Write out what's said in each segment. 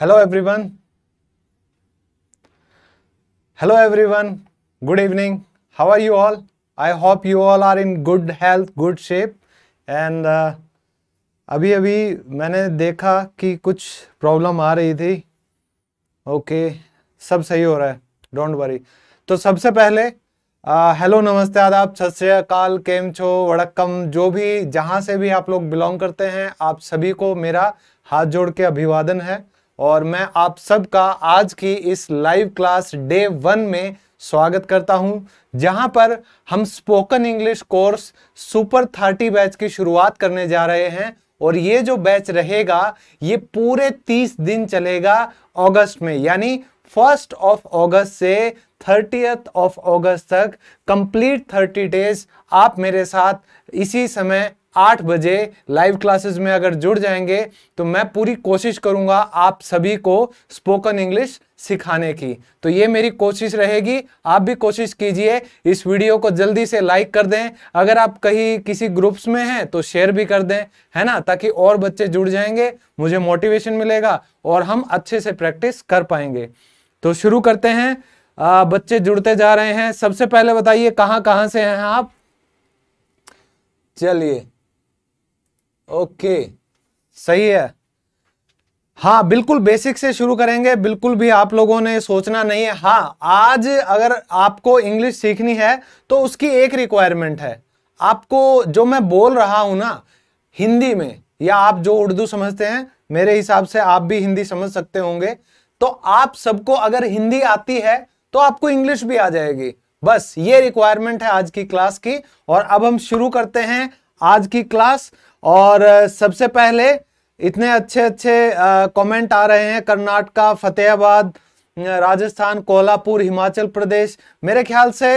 Hello everyone hello everyone good evening how are you all I hope you all are in good health good shape and अभी अभी मैंने देखा कि कुछ problem आ रही थी ओके okay, सब सही हो रहा है डोंट वरी तो सबसे पहले हेलो नमस्ते आदाब सत श्रीकाल केम छो वड़क्कम जो भी जहाँ से भी आप लोग बिलोंग करते हैं आप सभी को मेरा हाथ जोड़ के अभिवादन है और मैं आप सबका आज की इस लाइव क्लास डे वन में स्वागत करता हूं जहां पर हम spoken English course super thirty batch की शुरुआत करने जा रहे हैं और ये जो बैच रहेगा ये पूरे तीस दिन चलेगा अगस्त में यानी फर्स्ट ऑफ अगस्त से थर्टीथ ऑफ अगस्त तक कंप्लीट थर्टी डेज आप मेरे साथ इसी समय आठ बजे लाइव क्लासेस में अगर जुड़ जाएंगे तो मैं पूरी कोशिश करूंगा आप सभी को स्पोकन इंग्लिश सिखाने की तो ये मेरी कोशिश रहेगी आप भी कोशिश कीजिए इस वीडियो को जल्दी से लाइक कर दें अगर आप कहीं किसी ग्रुप्स में हैं तो शेयर भी कर दें है ना ताकि और बच्चे जुड़ जाएंगे मुझे मोटिवेशन मिलेगा और हम अच्छे से प्रैक्टिस कर पाएंगे तो शुरू करते हैं आ, बच्चे जुड़ते जा रहे हैं सबसे पहले बताइए कहाँ कहाँ से हैं आप चलिए ओके सही है हाँ बिल्कुल बेसिक से शुरू करेंगे बिल्कुल भी आप लोगों ने सोचना नहीं है हाँ आज अगर आपको इंग्लिश सीखनी है तो उसकी एक रिक्वायरमेंट है आपको जो मैं बोल रहा हूं ना हिंदी में या आप जो उर्दू समझते हैं मेरे हिसाब से आप भी हिंदी समझ सकते होंगे तो आप सबको अगर हिंदी आती है तो आपको इंग्लिश भी आ जाएगी बस ये रिक्वायरमेंट है आज की क्लास की और अब हम शुरू करते हैं आज की क्लास और सबसे पहले इतने अच्छे अच्छे कमेंट आ रहे हैं कर्नाटका फतेहाबाद राजस्थान कोल्हापुर हिमाचल प्रदेश मेरे ख्याल से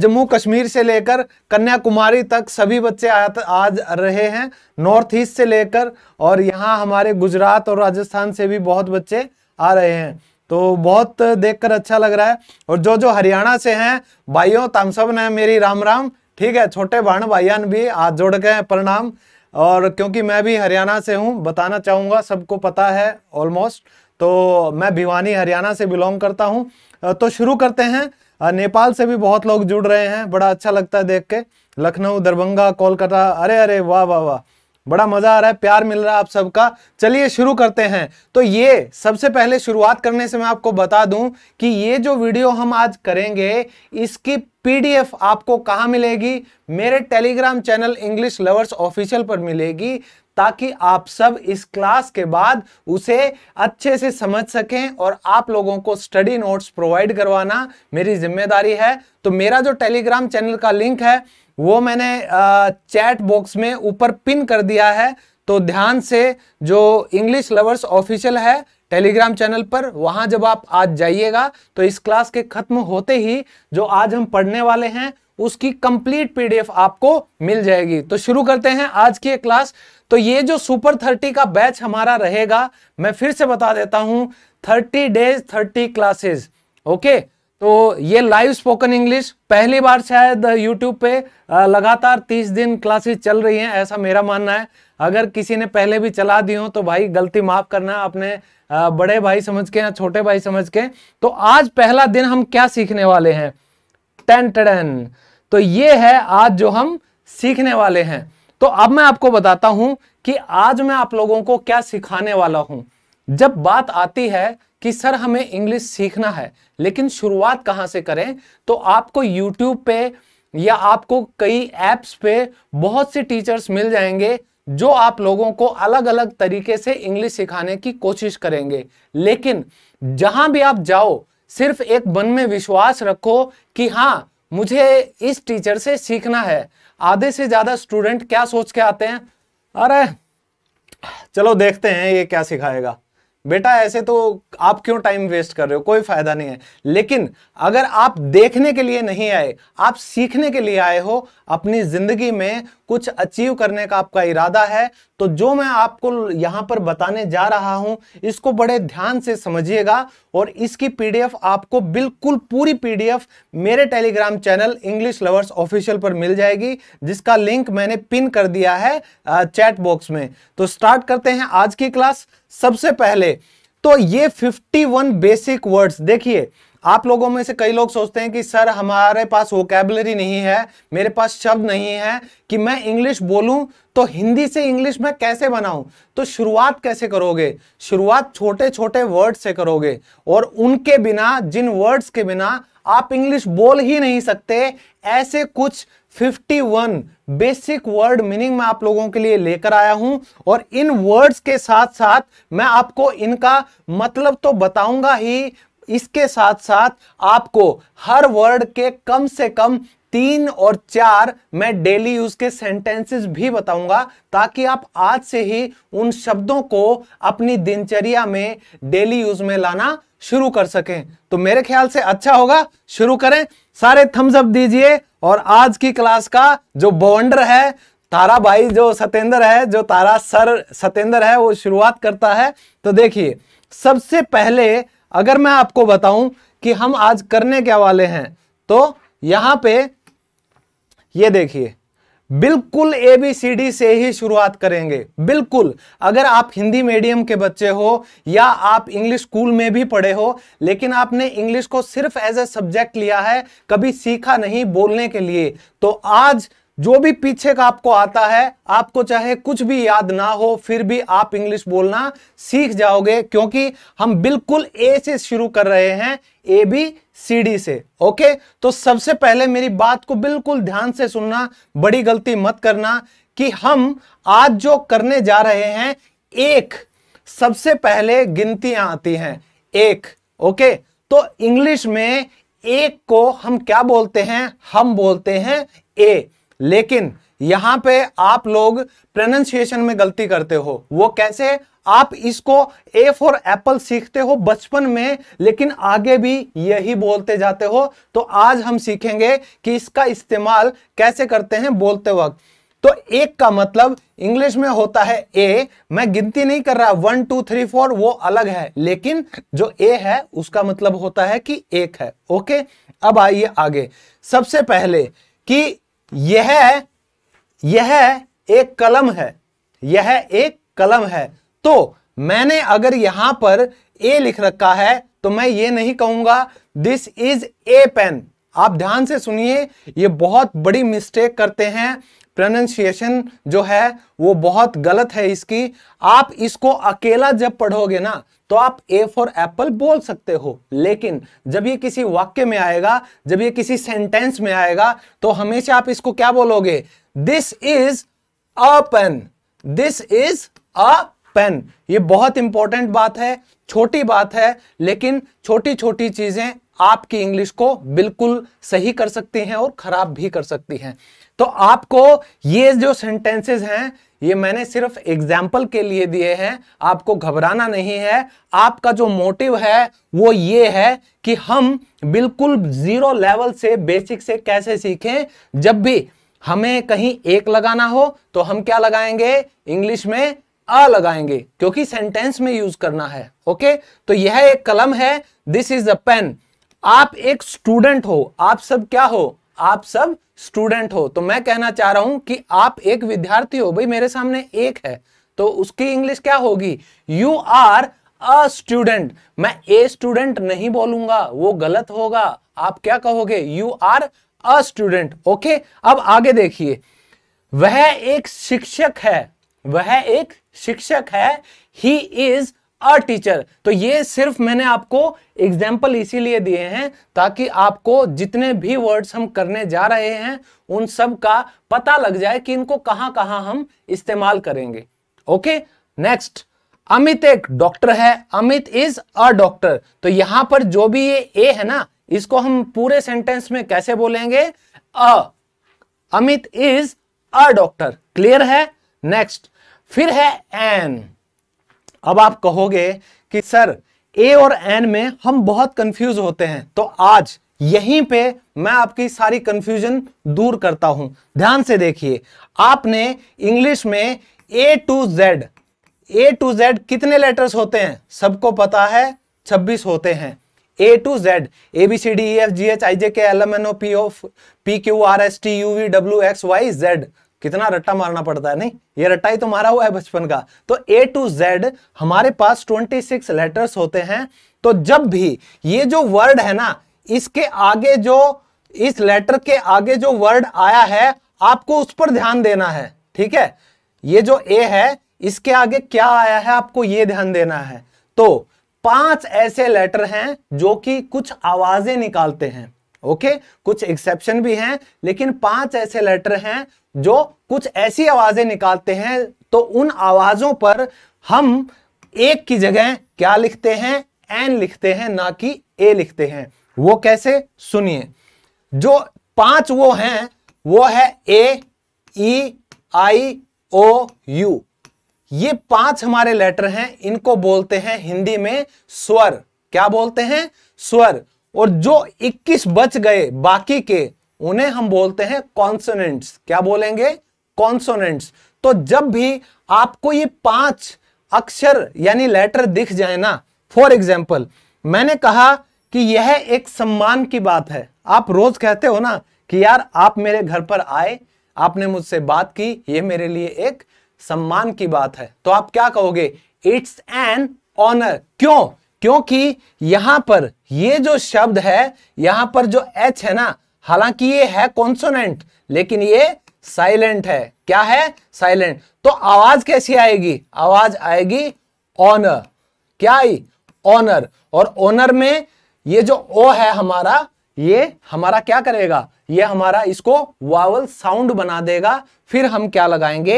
जम्मू कश्मीर से लेकर कन्याकुमारी तक सभी बच्चे आज रहे हैं नॉर्थ ईस्ट से लेकर और यहाँ हमारे गुजरात और राजस्थान से भी बहुत बच्चे आ रहे हैं तो बहुत देखकर अच्छा लग रहा है और जो जो हरियाणा से हैं भाइयों तम सब ने मेरी राम राम ठीक है छोटे बहन भाइयान भी हाथ जोड़ के प्रणाम और क्योंकि मैं भी हरियाणा से हूँ बताना चाहूँगा सबको पता है ऑलमोस्ट तो मैं भिवानी हरियाणा से बिलोंग करता हूँ तो शुरू करते हैं नेपाल से भी बहुत लोग जुड़ रहे हैं बड़ा अच्छा लगता है देख के लखनऊ दरभंगा कोलकाता अरे अरे वाह वाह वाह बड़ा मज़ा आ रहा है प्यार मिल रहा है आप सबका चलिए शुरू करते हैं तो ये सबसे पहले शुरुआत करने से मैं आपको बता दूं कि ये जो वीडियो हम आज करेंगे इसकी पीडीएफ आपको कहाँ मिलेगी मेरे Telegram channel English lovers official पर मिलेगी ताकि आप सब इस क्लास के बाद उसे अच्छे से समझ सकें और आप लोगों को स्टडी नोट्स प्रोवाइड करवाना मेरी जिम्मेदारी है तो मेरा जो टेलीग्राम चैनल का लिंक है वो मैंने चैट बॉक्स में ऊपर पिन कर दिया है तो ध्यान से जो इंग्लिश लवर्स ऑफिशियल है टेलीग्राम चैनल पर वहां जब आप आज जाइएगा तो इस क्लास के खत्म होते ही जो आज हम पढ़ने वाले हैं उसकी कंप्लीट पीडीएफ आपको मिल जाएगी तो शुरू करते हैं आज की क्लास तो ये जो सुपर थर्टी का बैच हमारा रहेगा मैं फिर से बता देता हूं thirty days thirty classes okay तो ये लाइव स्पोकन इंग्लिश पहली बार शायद यूट्यूब पे लगातार तीस दिन क्लासेस चल रही हैं ऐसा मेरा मानना है अगर किसी ने पहले भी चला दी हो तो भाई गलती माफ करना अपने बड़े भाई समझ के या छोटे भाई समझ के तो आज पहला दिन हम क्या सीखने वाले हैं टेन टेन तो ये है आज जो हम सीखने वाले हैं तो अब मैं आपको बताता हूं कि आज मैं आप लोगों को क्या सिखाने वाला हूं जब बात आती है कि सर हमें इंग्लिश सीखना है लेकिन शुरुआत कहां से करें तो आपको यूट्यूब पे या आपको कई एप्स पे बहुत से टीचर्स मिल जाएंगे जो आप लोगों को अलग अलग तरीके से इंग्लिश सिखाने की कोशिश करेंगे लेकिन जहां भी आप जाओ सिर्फ एक मन में विश्वास रखो कि हाँ मुझे इस टीचर से सीखना है आधे से ज़्यादा स्टूडेंट क्या सोच के आते हैं अरे चलो देखते हैं ये क्या सिखाएगा बेटा ऐसे तो आप क्यों टाइम वेस्ट कर रहे हो कोई फायदा नहीं है लेकिन अगर आप देखने के लिए नहीं आए आप सीखने के लिए आए हो अपनी जिंदगी में कुछ अचीव करने का आपका इरादा है तो जो मैं आपको यहाँ पर बताने जा रहा हूं इसको बड़े ध्यान से समझिएगा और इसकी पीडीएफ आपको बिल्कुल पूरी पीडीएफ मेरे Telegram channel English lovers official पर मिल जाएगी जिसका लिंक मैंने पिन कर दिया है चैट बॉक्स में तो स्टार्ट करते हैं आज की क्लास सबसे पहले तो ये 51 बेसिक वर्ड्स देखिए आप लोगों में से कई लोग सोचते हैं कि सर हमारे पास वोकेबलरी नहीं है मेरे पास शब्द नहीं है कि मैं इंग्लिश बोलूं तो हिंदी से इंग्लिश में कैसे बनाऊं तो शुरुआत कैसे करोगे शुरुआत छोटे छोटे वर्ड से करोगे और उनके बिना जिन वर्ड्स के बिना आप इंग्लिश बोल ही नहीं सकते ऐसे कुछ 51 बेसिक वर्ड मीनिंग मैं आप लोगों के लिए लेकर आया हूं और इन वर्ड्स के साथ साथ मैं आपको इनका मतलब तो बताऊंगा ही इसके साथ साथ आपको हर वर्ड के कम से कम तीन और चार मैं डेली यूज के सेंटेंसेस भी बताऊंगा ताकि आप आज से ही उन शब्दों को अपनी दिनचर्या में डेली यूज में लाना शुरू कर सकें तो मेरे ख्याल से अच्छा होगा शुरू करें सारे थम्स अप दीजिए और आज की क्लास का जो बॉन्डर है तारा भाई जो सतेंद्र है जो तारा सर सतेंद्र है वो शुरुआत करता है तो देखिए सबसे पहले अगर मैं आपको बताऊं कि हम आज करने क्या वाले हैं तो यहां पे ये देखिए बिल्कुल ए बी सी डी से ही शुरुआत करेंगे बिल्कुल अगर आप हिंदी मीडियम के बच्चे हो या आप इंग्लिश स्कूल में भी पढ़े हो लेकिन आपने इंग्लिश को सिर्फ एज ए सब्जेक्ट लिया है कभी सीखा नहीं बोलने के लिए तो आज जो भी पीछे का आपको आता है आपको चाहे कुछ भी याद ना हो फिर भी आप इंग्लिश बोलना सीख जाओगे क्योंकि हम बिल्कुल ए से शुरू कर रहे हैं ए बी सीडी से ओके तो सबसे पहले मेरी बात को बिल्कुल ध्यान से सुनना बड़ी गलती मत करना कि हम आज जो करने जा रहे हैं एक सबसे पहले गिनतियां आती हैं एक ओके तो इंग्लिश में एक को हम क्या बोलते हैं हम बोलते हैं ए लेकिन यहां पे आप लोग प्रोनाउंसिएशन में गलती करते हो वो कैसे आप इसको ए फॉर एप्पल सीखते हो बचपन में लेकिन आगे भी यही बोलते जाते हो तो आज हम सीखेंगे कि इसका इस्तेमाल कैसे करते हैं बोलते वक्त तो एक का मतलब इंग्लिश में होता है ए मैं गिनती नहीं कर रहा वन टू थ्री फोर वो अलग है लेकिन जो ए है उसका मतलब होता है कि एक है ओके अब आइए आगे सबसे पहले कि यह यह एक कलम है यह एक कलम है तो मैंने अगर यहां पर ए लिख रखा है तो मैं ये नहीं कहूंगा दिस इज ए पेन आप ध्यान से सुनिए ये बहुत बड़ी मिस्टेक करते हैं प्रोनाउंसिएशन जो है वो बहुत गलत है इसकी आप इसको अकेला जब पढ़ोगे ना तो आप ए फॉर एप्पल बोल सकते हो लेकिन जब ये किसी वाक्य में आएगा जब ये किसी सेंटेंस में आएगा तो हमेशा आप इसको क्या बोलोगे this is a pen this is a pen ये बहुत इंपॉर्टेंट बात है छोटी बात है लेकिन छोटी छोटी चीजें आपकी इंग्लिश को बिल्कुल सही कर सकती हैं और खराब भी कर सकती हैं तो आपको ये जो सेंटेंसेस हैं ये मैंने सिर्फ एग्जाम्पल के लिए दिए हैं आपको घबराना नहीं है आपका जो मोटिव है वो ये है कि हम बिल्कुल जीरो लेवल से बेसिक से कैसे सीखें जब भी हमें कहीं एक लगाना हो तो हम क्या लगाएंगे इंग्लिश में आ लगाएंगे क्योंकि सेंटेंस में यूज करना है ओके तो यह एक कलम है दिस इज अ पेन आप एक स्टूडेंट हो आप सब क्या हो आप सब स्टूडेंट हो तो मैं कहना चाह रहा हूं कि आप एक विद्यार्थी हो भाई मेरे सामने एक है तो उसकी इंग्लिश क्या होगी यू आर अ स्टूडेंट मैं ए स्टूडेंट नहीं बोलूंगा वो गलत होगा आप क्या कहोगे you are a student okay अब आगे देखिए वह एक शिक्षक है वह एक शिक्षक है ही इज अ टीचर तो ये सिर्फ मैंने आपको एग्जाम्पल इसीलिए दिए हैं ताकि आपको जितने भी वर्ड्स हम करने जा रहे हैं उन सब का पता लग जाए कि इनको कहां कहां हम इस्तेमाल करेंगे ओके नेक्स्ट अमित एक डॉक्टर है अमित इज अ डॉक्टर तो यहां पर जो भी ये ए है ना इसको हम पूरे सेंटेंस में कैसे बोलेंगे a Amit is a doctor clear है नेक्स्ट फिर है एन अब आप कहोगे कि सर ए और एन में हम बहुत कंफ्यूज होते हैं तो आज यहीं पे मैं आपकी सारी कंफ्यूजन दूर करता हूं ध्यान से देखिए आपने इंग्लिश में A to Z A to Z कितने लेटर्स होते हैं सबको पता है 26 होते हैं A to Z A B C D F G H I J K L M N O P O P Q R S T U V W X Y Z कितना रट्टा मारना पड़ता है नहीं ये रट्टा ही तो मारा हुआ है बचपन का तो ए टू जेड हमारे पास 26 लेटर्स होते हैं तो जब भी ये जो वर्ड है ना इसके आगे जो इस लेटर के आगे जो वर्ड आया है आपको उस पर ध्यान देना है ठीक है ये जो ए है इसके आगे क्या आया है आपको ये ध्यान देना है तो पांच ऐसे लेटर हैं जो कि कुछ आवाजें निकालते हैं ओके कुछ एक्सेप्शन भी हैं लेकिन पांच ऐसे लेटर हैं जो कुछ ऐसी आवाजें निकालते हैं तो उन आवाजों पर हम एक की जगह क्या लिखते हैं एन लिखते हैं ना कि ए लिखते हैं वो कैसे सुनिए जो पांच वो हैं वो है ए ई आई ओ यू ये पांच हमारे लेटर हैं इनको बोलते हैं हिंदी में स्वर क्या बोलते हैं स्वर और जो 21 बच गए बाकी के उन्हें हम बोलते हैं कॉन्सोनेंट्स क्या बोलेंगे कॉन्सोनेंट्स तो जब भी आपको ये पांच अक्षर यानी लेटर दिख जाए ना फॉर एग्जाम्पल मैंने कहा कि यह एक सम्मान की बात है आप रोज कहते हो ना कि यार आप मेरे घर पर आए आपने मुझसे बात की यह मेरे लिए एक सम्मान की बात है तो आप क्या कहोगे इट्स एन ऑनर क्यों क्योंकि यहां पर यह जो शब्द है यहां पर जो एच है ना हालांकि ये है कॉन्सोनेंट लेकिन ये साइलेंट है क्या है साइलेंट तो आवाज कैसी आएगी आवाज आएगी ऑनर क्या आई ऑनर और ऑनर में ये जो ओ है हमारा ये हमारा क्या करेगा ये हमारा इसको वावल साउंड बना देगा फिर हम क्या लगाएंगे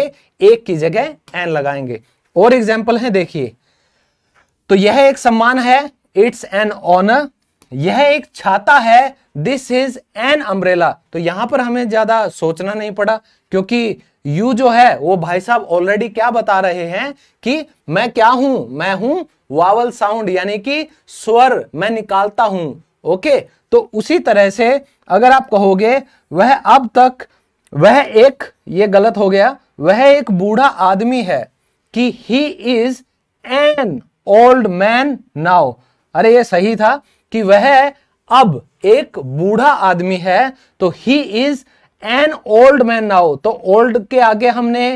एक की जगह एन लगाएंगे और एग्जाम्पल है देखिए तो यह एक सम्मान है इट्स एन ऑनर यह एक छाता है दिस इज एन अम्ब्रेला तो यहां पर हमें ज्यादा सोचना नहीं पड़ा क्योंकि यू जो है वो भाई साहब ऑलरेडी क्या बता रहे हैं कि मैं क्या हूं मैं हूं वावल साउंड यानी कि स्वर मैं निकालता हूं ओके तो उसी तरह से अगर आप कहोगे वह अब तक वह एक ये गलत हो गया वह एक बूढ़ा आदमी है कि he is an old man now अरे ये सही था कि वह अब एक बूढ़ा आदमी है तो he is an old man now तो ओल्ड के आगे हमने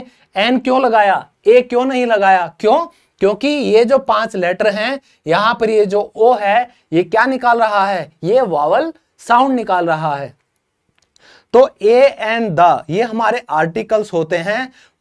एन क्यों लगाया ए क्यों नहीं लगाया क्यों क्योंकि ये जो पांच लेटर हैं यहां पर ये जो ओ है ये क्या निकाल रहा है ये वावल साउंड निकाल रहा है तो ए एंड द ये हमारे आर्टिकल्स होते हैं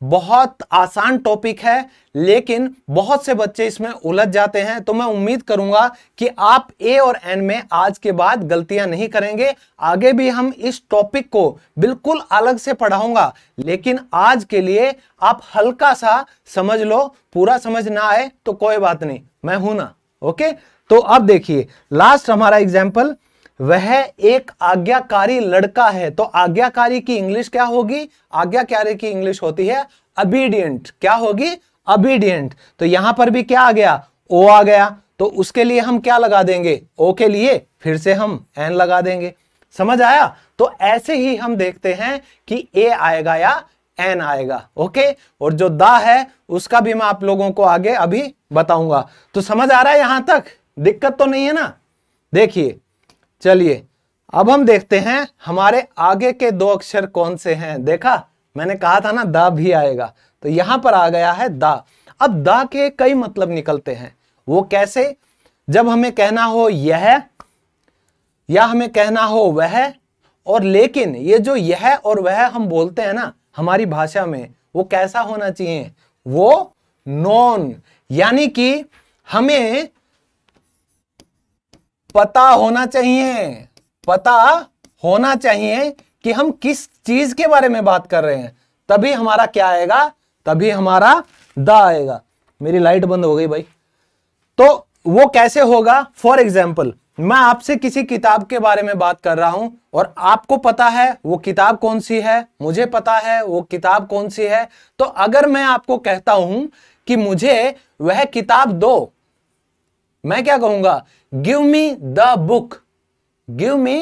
बहुत आसान टॉपिक है लेकिन बहुत से बच्चे इसमें उलझ जाते हैं तो मैं उम्मीद करूंगा कि आप ए और एन में आज के बाद गलतियां नहीं करेंगे आगे भी हम इस टॉपिक को बिल्कुल अलग से पढ़ाऊंगा लेकिन आज के लिए आप हल्का सा समझ लो पूरा समझ ना आए तो कोई बात नहीं मैं हूं ना ओके तो अब देखिए लास्ट हमारा एग्जाम्पल वह एक आज्ञाकारी लड़का है तो आज्ञाकारी की इंग्लिश क्या होगी आज्ञाकारी की इंग्लिश होती है अबीडियंट क्या होगी अबीडियंट तो यहां पर भी क्या आ गया ओ आ गया तो उसके लिए हम क्या लगा देंगे ओ के लिए फिर से हम एन लगा देंगे समझ आया तो ऐसे ही हम देखते हैं कि ए आएगा या एन आएगा ओके और जो दा है उसका भी मैं आप लोगों को आगे अभी बताऊंगा तो समझ आ रहा है यहां तक दिक्कत तो नहीं है ना देखिए चलिए अब हम देखते हैं हमारे आगे के दो अक्षर कौन से हैं देखा मैंने कहा था ना दा भी आएगा तो यहां पर आ गया है दा अब दा के कई मतलब निकलते हैं वो कैसे जब हमें कहना हो यह या हमें कहना हो वह और लेकिन ये जो यह और वह हम बोलते हैं ना हमारी भाषा में वो कैसा होना चाहिए वो नॉन यानी कि हमें पता होना चाहिए पता होना चाहिए कि हम किस चीज के बारे में बात कर रहे हैं तभी हमारा क्या आएगा तभी हमारा द आएगा मेरी लाइट बंद हो गई भाई तो वो कैसे होगा फॉर एग्जाम्पल मैं आपसे किसी किताब के बारे में बात कर रहा हूं और आपको पता है वो किताब कौन सी है मुझे पता है वो किताब कौन सी है तो अगर मैं आपको कहता हूं कि मुझे वह किताब दो मैं क्या कहूंगा give me the book give me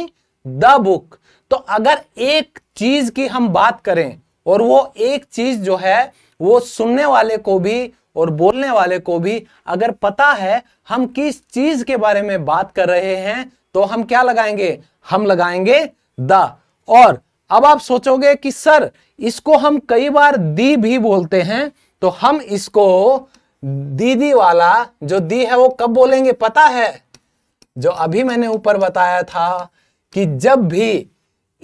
the book तो अगर एक चीज की हम बात करें और वो एक चीज जो है वो सुनने वाले को भी और बोलने वाले को भी अगर पता है हम किस चीज के बारे में बात कर रहे हैं तो हम क्या लगाएंगे हम लगाएंगे द और अब आप सोचोगे कि सर इसको हम कई बार दी भी बोलते हैं तो हम इसको दीदी वाला जो दी है वो कब बोलेंगे पता है जो अभी मैंने ऊपर बताया था कि जब भी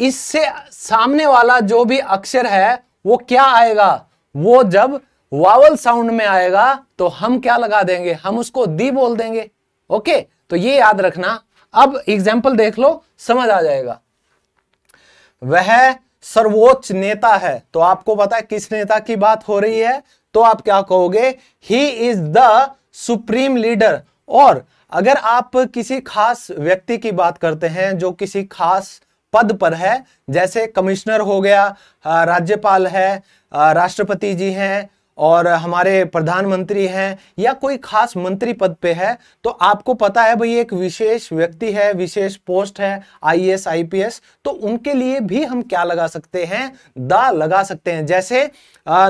इससे सामने वाला जो भी अक्षर है वो क्या आएगा वो जब वावल साउंड में आएगा तो हम क्या लगा देंगे हम उसको दी बोल देंगे ओके तो ये याद रखना अब एग्जाम्पल देख लो समझ आ जाएगा वह सर्वोच्च नेता है तो आपको पता है किस नेता की बात हो रही है तो आप क्या कहोगे he is the supreme leader और अगर आप किसी खास व्यक्ति की बात करते हैं जो किसी खास पद पर है जैसे कमिश्नर हो गया राज्यपाल है राष्ट्रपति जी हैं और हमारे प्रधानमंत्री हैं या कोई खास मंत्री पद पे है तो आपको पता है भाई एक विशेष व्यक्ति है विशेष पोस्ट है आईएएस आईपीएस तो उनके लिए भी हम क्या लगा सकते हैं द लगा सकते हैं जैसे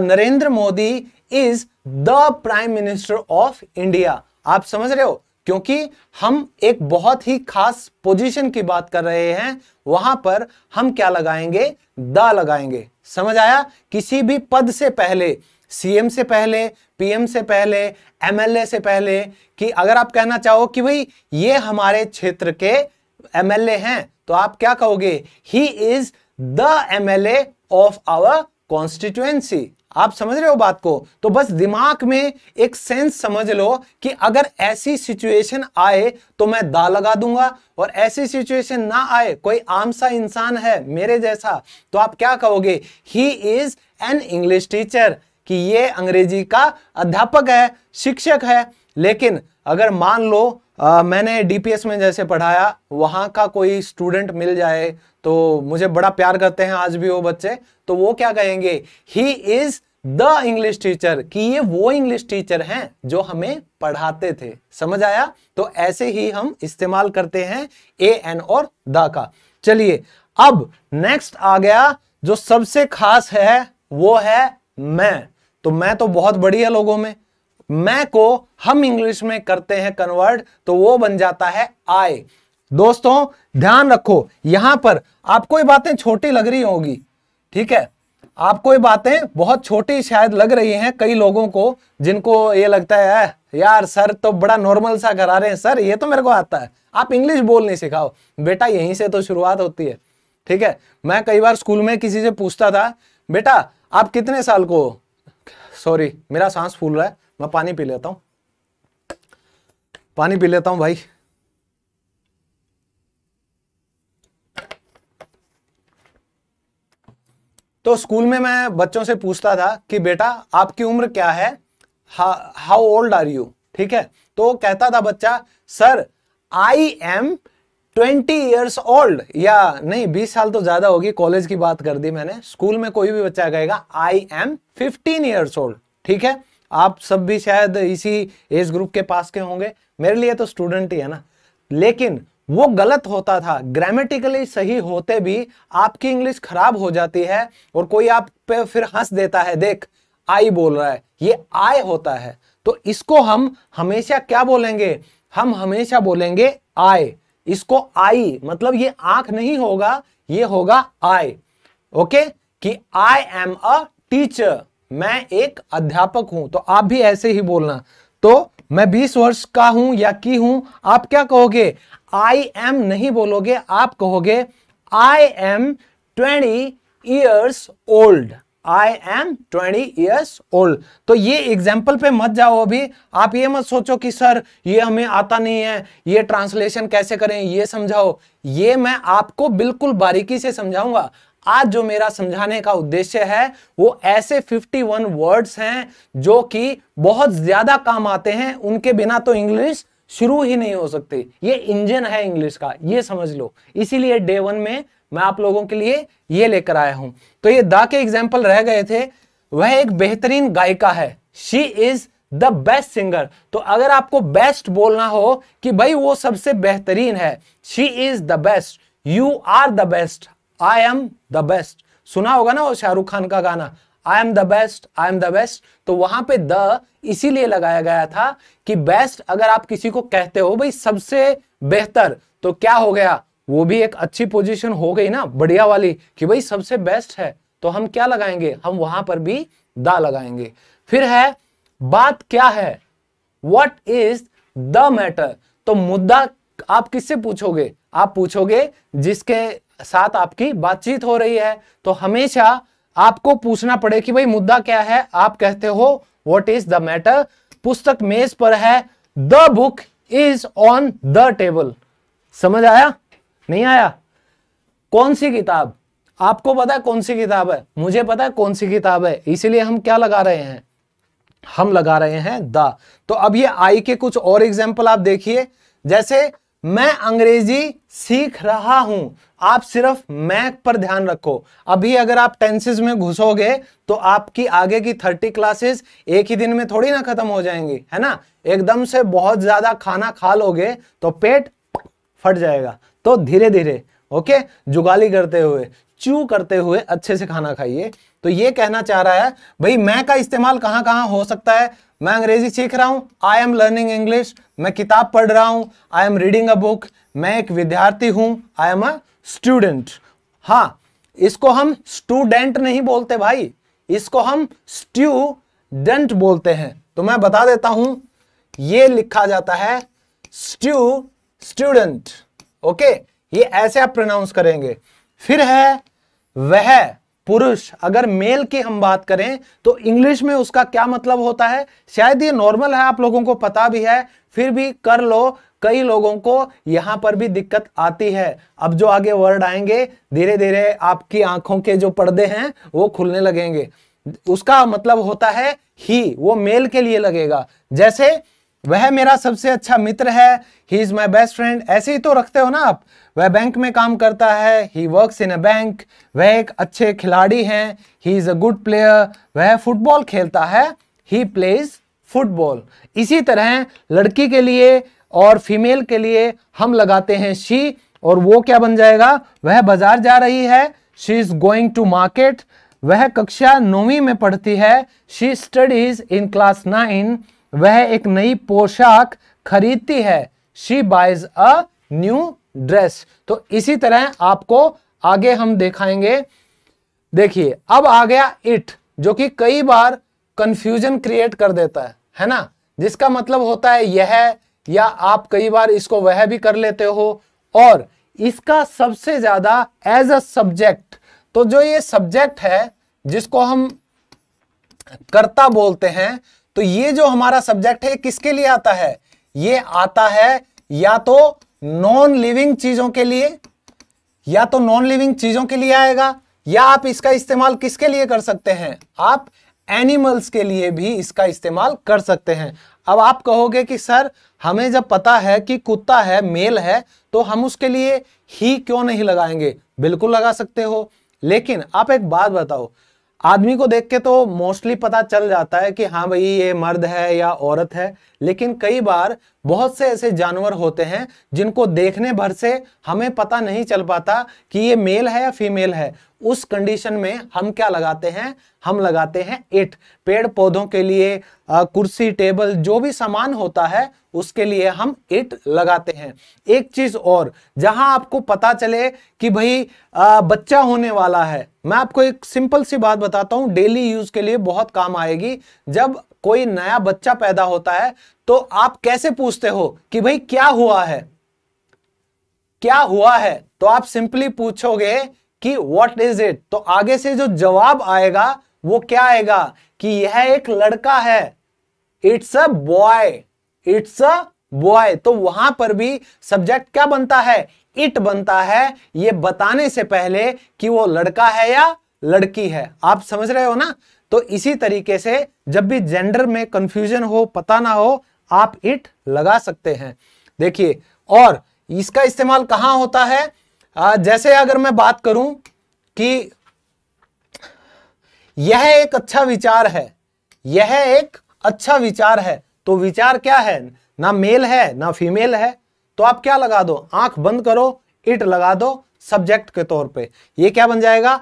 Narendra Modi is the prime minister of India आप समझ रहे हो क्योंकि हम एक बहुत ही खास पोजीशन की बात कर रहे हैं वहां पर हम क्या लगाएंगे द लगाएंगे समझ आया किसी भी पद से पहले सीएम से पहले पीएम से पहले एमएलए से पहले कि अगर आप कहना चाहो कि भाई ये हमारे क्षेत्र के एमएलए हैं तो आप क्या कहोगे he is the MLA of our constituency आप समझ रहे हो बात को तो बस दिमाग में एक सेंस समझ लो कि अगर ऐसी सिचुएशन आए तो मैं दा लगा दूंगा और ऐसी सिचुएशन ना आए कोई आम सा इंसान है मेरे जैसा तो आप क्या कहोगे he is an English teacher कि ये अंग्रेजी का अध्यापक है शिक्षक है लेकिन अगर मान लो आ, मैंने डीपीएस में जैसे पढ़ाया वहाँ का कोई स्टूडेंट मिल जाए तो मुझे बड़ा प्यार करते हैं आज भी वो बच्चे तो वो क्या कहेंगे he is the English teacher कि ये वो इंग्लिश टीचर हैं जो हमें पढ़ाते थे समझ आया तो ऐसे ही हम इस्तेमाल करते हैं ए एन और द का चलिए अब नेक्स्ट आ गया जो सबसे खास है वो है मैं तो मैं तो बहुत बढ़िया लोगों में मैं को हम इंग्लिश में करते हैं कन्वर्ट तो वो बन जाता है आय दोस्तों ध्यान रखो यहां पर आपको ये बातें छोटी लग रही होगी ठीक है आपको ये बातें बहुत छोटी शायद लग रही हैं कई लोगों को जिनको ये लगता है यार सर तो बड़ा नॉर्मल सा करा रहे हैं सर ये तो मेरे को आता है आप इंग्लिश बोल नहीं सिखाओ बेटा यहीं से तो शुरुआत होती है ठीक है मैं कई बार स्कूल में किसी से पूछता था बेटा आप कितने साल को हो सॉरी मेरा सांस फूल रहा है मैं पानी पी लेता हूँ पानी पी लेता हूँ भाई तो स्कूल में मैं बच्चों से पूछता था कि बेटा आपकी उम्र क्या है हाउ ओल्ड आर यू ठीक है तो कहता था बच्चा sir I am twenty years old या नहीं बीस साल तो ज्यादा होगी कॉलेज की बात कर दी मैंने स्कूल में कोई भी बच्चा कहेगा I am fifteen years old ठीक है आप सब भी शायद इसी एज ग्रुप के पास के होंगे मेरे लिए तो स्टूडेंट ही है ना लेकिन वो गलत होता था ग्रामेटिकली सही होते भी आपकी इंग्लिश खराब हो जाती है और कोई आप पे फिर हंस देता है देख आई बोल रहा है ये आय होता है तो इसको हम हमेशा क्या बोलेंगे हम हमेशा बोलेंगे आय इसको आई मतलब ये आंख नहीं होगा ये होगा आई ओके कि आई एम अ टीचर मैं एक अध्यापक हूं तो आप भी ऐसे ही बोलना तो मैं 20 वर्ष का हूं या की हूं आप क्या कहोगे आई एम नहीं बोलोगे आप कहोगे I am 20 years old I am twenty years old तो ये एग्जाम्पल पे मत जाओ अभी आप ये मत सोचो कि सर ये हमें आता नहीं है ये ट्रांसलेशन कैसे करें ये समझाओ ये मैं आपको बिल्कुल बारीकी से समझाऊंगा आज जो मेरा समझाने का उद्देश्य है वो ऐसे 51 वर्ड्स हैं जो कि बहुत ज्यादा काम आते हैं उनके बिना तो इंग्लिश शुरू ही नहीं हो सकती ये इंजन है इंग्लिश का ये समझ लो इसीलिए डे वन में मैं आप लोगों के लिए ये लेकर आया हूं तो ये द के एग्जाम्पल रह गए थे वह एक बेहतरीन गायिका है she is the best singer तो अगर आपको बेस्ट बोलना हो कि भाई वो सबसे बेहतरीन है she is the best you are the best I am the best सुना होगा ना वो शाहरुख खान का गाना I am the best I am the best तो वहां पे द इसीलिए लगाया गया था कि बेस्ट अगर आप किसी को कहते हो भाई सबसे बेहतर तो क्या हो गया वो भी एक अच्छी पोजीशन हो गई ना बढ़िया वाली कि भाई सबसे बेस्ट है तो हम क्या लगाएंगे हम वहां पर भी दा लगाएंगे फिर है बात क्या है वट इज द मैटर तो मुद्दा आप किससे पूछोगे आप पूछोगे जिसके साथ आपकी बातचीत हो रही है तो हमेशा आपको पूछना पड़े कि भाई मुद्दा क्या है आप कहते हो वॉट इज द मैटर पुस्तक मेज पर है the book is on the table समझ आया नहीं आया कौन सी किताब आपको पता है कौन सी किताब है मुझे पता है कौन सी किताब है इसीलिए हम क्या लगा रहे हैं हम लगा रहे हैं द तो अब ये आई के कुछ और एग्जाम्पल आप देखिए जैसे मैं अंग्रेजी सीख रहा हूं आप सिर्फ मैक पर ध्यान रखो अभी अगर आप टेंसेज में घुसोगे तो आपकी आगे की थर्टी क्लासेस एक ही दिन में थोड़ी ना खत्म हो जाएंगी है ना एकदम से बहुत ज्यादा खाना खा लोगे तो पेट फट जाएगा तो धीरे धीरे ओके जुगाली करते हुए चू करते हुए अच्छे से खाना खाइए तो ये कहना चाह रहा है भाई मैं का इस्तेमाल कहां कहां हो सकता है मैं अंग्रेजी सीख रहा हूं आई एम लर्निंग इंग्लिश मैं किताब पढ़ रहा हूं I am reading a book मैं एक विद्यार्थी हूं आई एम अ स्टूडेंट हाँ इसको हम स्टूडेंट नहीं बोलते भाई इसको हम स्टूडेंट बोलते हैं तो मैं बता देता हूं ये लिखा जाता है स्टू स्टूडेंट ओके ये ऐसे आप प्रोनाउंस करेंगे फिर है वह पुरुष अगर मेल की हम बात करें तो इंग्लिश में उसका क्या मतलब होता है शायद ये नॉर्मल है आप लोगों को पता भी है फिर भी कर लो कई लोगों को यहां पर भी दिक्कत आती है अब जो आगे वर्ड आएंगे धीरे धीरे आपकी आंखों के जो पर्दे हैं वो खुलने लगेंगे उसका मतलब होता है ही वो मेल के लिए लगेगा जैसे वह मेरा सबसे अच्छा मित्र है he is my best friend ऐसे ही तो रखते हो ना आप वह बैंक में काम करता है ही वर्क इन अ बैंक वह एक अच्छे खिलाड़ी हैं he is a good player वह फुटबॉल खेलता है ही प्लेज फुटबॉल इसी तरह लड़की के लिए और फीमेल के लिए हम लगाते हैं शी और वो क्या बन जाएगा वह बाजार जा रही है she is going to market वह कक्षा नौवीं में पढ़ती है she studies in class nine वह एक नई पोशाक खरीदती है she buys a new dress तो इसी तरह आपको आगे हम दिखाएंगे देखिए अब आ गया इट जो कि कई बार कंफ्यूजन क्रिएट कर देता है है ना जिसका मतलब होता है यह या आप कई बार इसको वह भी कर लेते हो और इसका सबसे ज्यादा एज अ सब्जेक्ट तो जो ये सब्जेक्ट है जिसको हम कर्ता बोलते हैं तो ये जो हमारा सब्जेक्ट है किसके लिए आता है ये आता है या तो नॉन लिविंग चीजों के लिए या तो नॉन लिविंग चीजों के लिए आएगा या आप इसका इस्तेमाल किसके लिए कर सकते हैं आप एनिमल्स के लिए भी इसका इस्तेमाल कर सकते हैं अब आप कहोगे कि सर हमें जब पता है कि कुत्ता है मेल है तो हम उसके लिए ही क्यों नहीं लगाएंगे बिल्कुल लगा सकते हो लेकिन आप एक बात बताओ आदमी को देख के तो मोस्टली पता चल जाता है कि हाँ भाई ये मर्द है या औरत है लेकिन कई बार बहुत से ऐसे जानवर होते हैं जिनको देखने भर से हमें पता नहीं चल पाता कि ये मेल है या फीमेल है उस कंडीशन में हम क्या लगाते हैं हम लगाते हैं इट पेड़ पौधों के लिए कुर्सी टेबल जो भी सामान होता है उसके लिए हम इट लगाते हैं एक चीज और जहां आपको पता चले कि भाई बच्चा होने वाला है मैं आपको एक सिंपल सी बात बताता हूँ डेली यूज के लिए बहुत काम आएगी जब कोई नया बच्चा पैदा होता है तो आप कैसे पूछते हो कि भाई क्या हुआ है क्या हुआ है तो आप सिंपली पूछोगे कि वॉट इज इट तो आगे से जो जवाब आएगा वो क्या आएगा कि यह एक लड़का है it's a boy it's a boy तो वहां पर भी सब्जेक्ट क्या बनता है इट बनता है ये बताने से पहले कि वो लड़का है या लड़की है आप समझ रहे हो ना तो इसी तरीके से जब भी जेंडर में कंफ्यूजन हो पता ना हो आप इट लगा सकते हैं देखिए और इसका इस्तेमाल कहां होता है आ, जैसे अगर मैं बात करूं कि यह एक अच्छा विचार है यह एक अच्छा विचार है तो विचार क्या है ना मेल है ना फीमेल है तो आप क्या लगा दो आंख बंद करो इट लगा दो सब्जेक्ट के तौर पे ये क्या बन जाएगा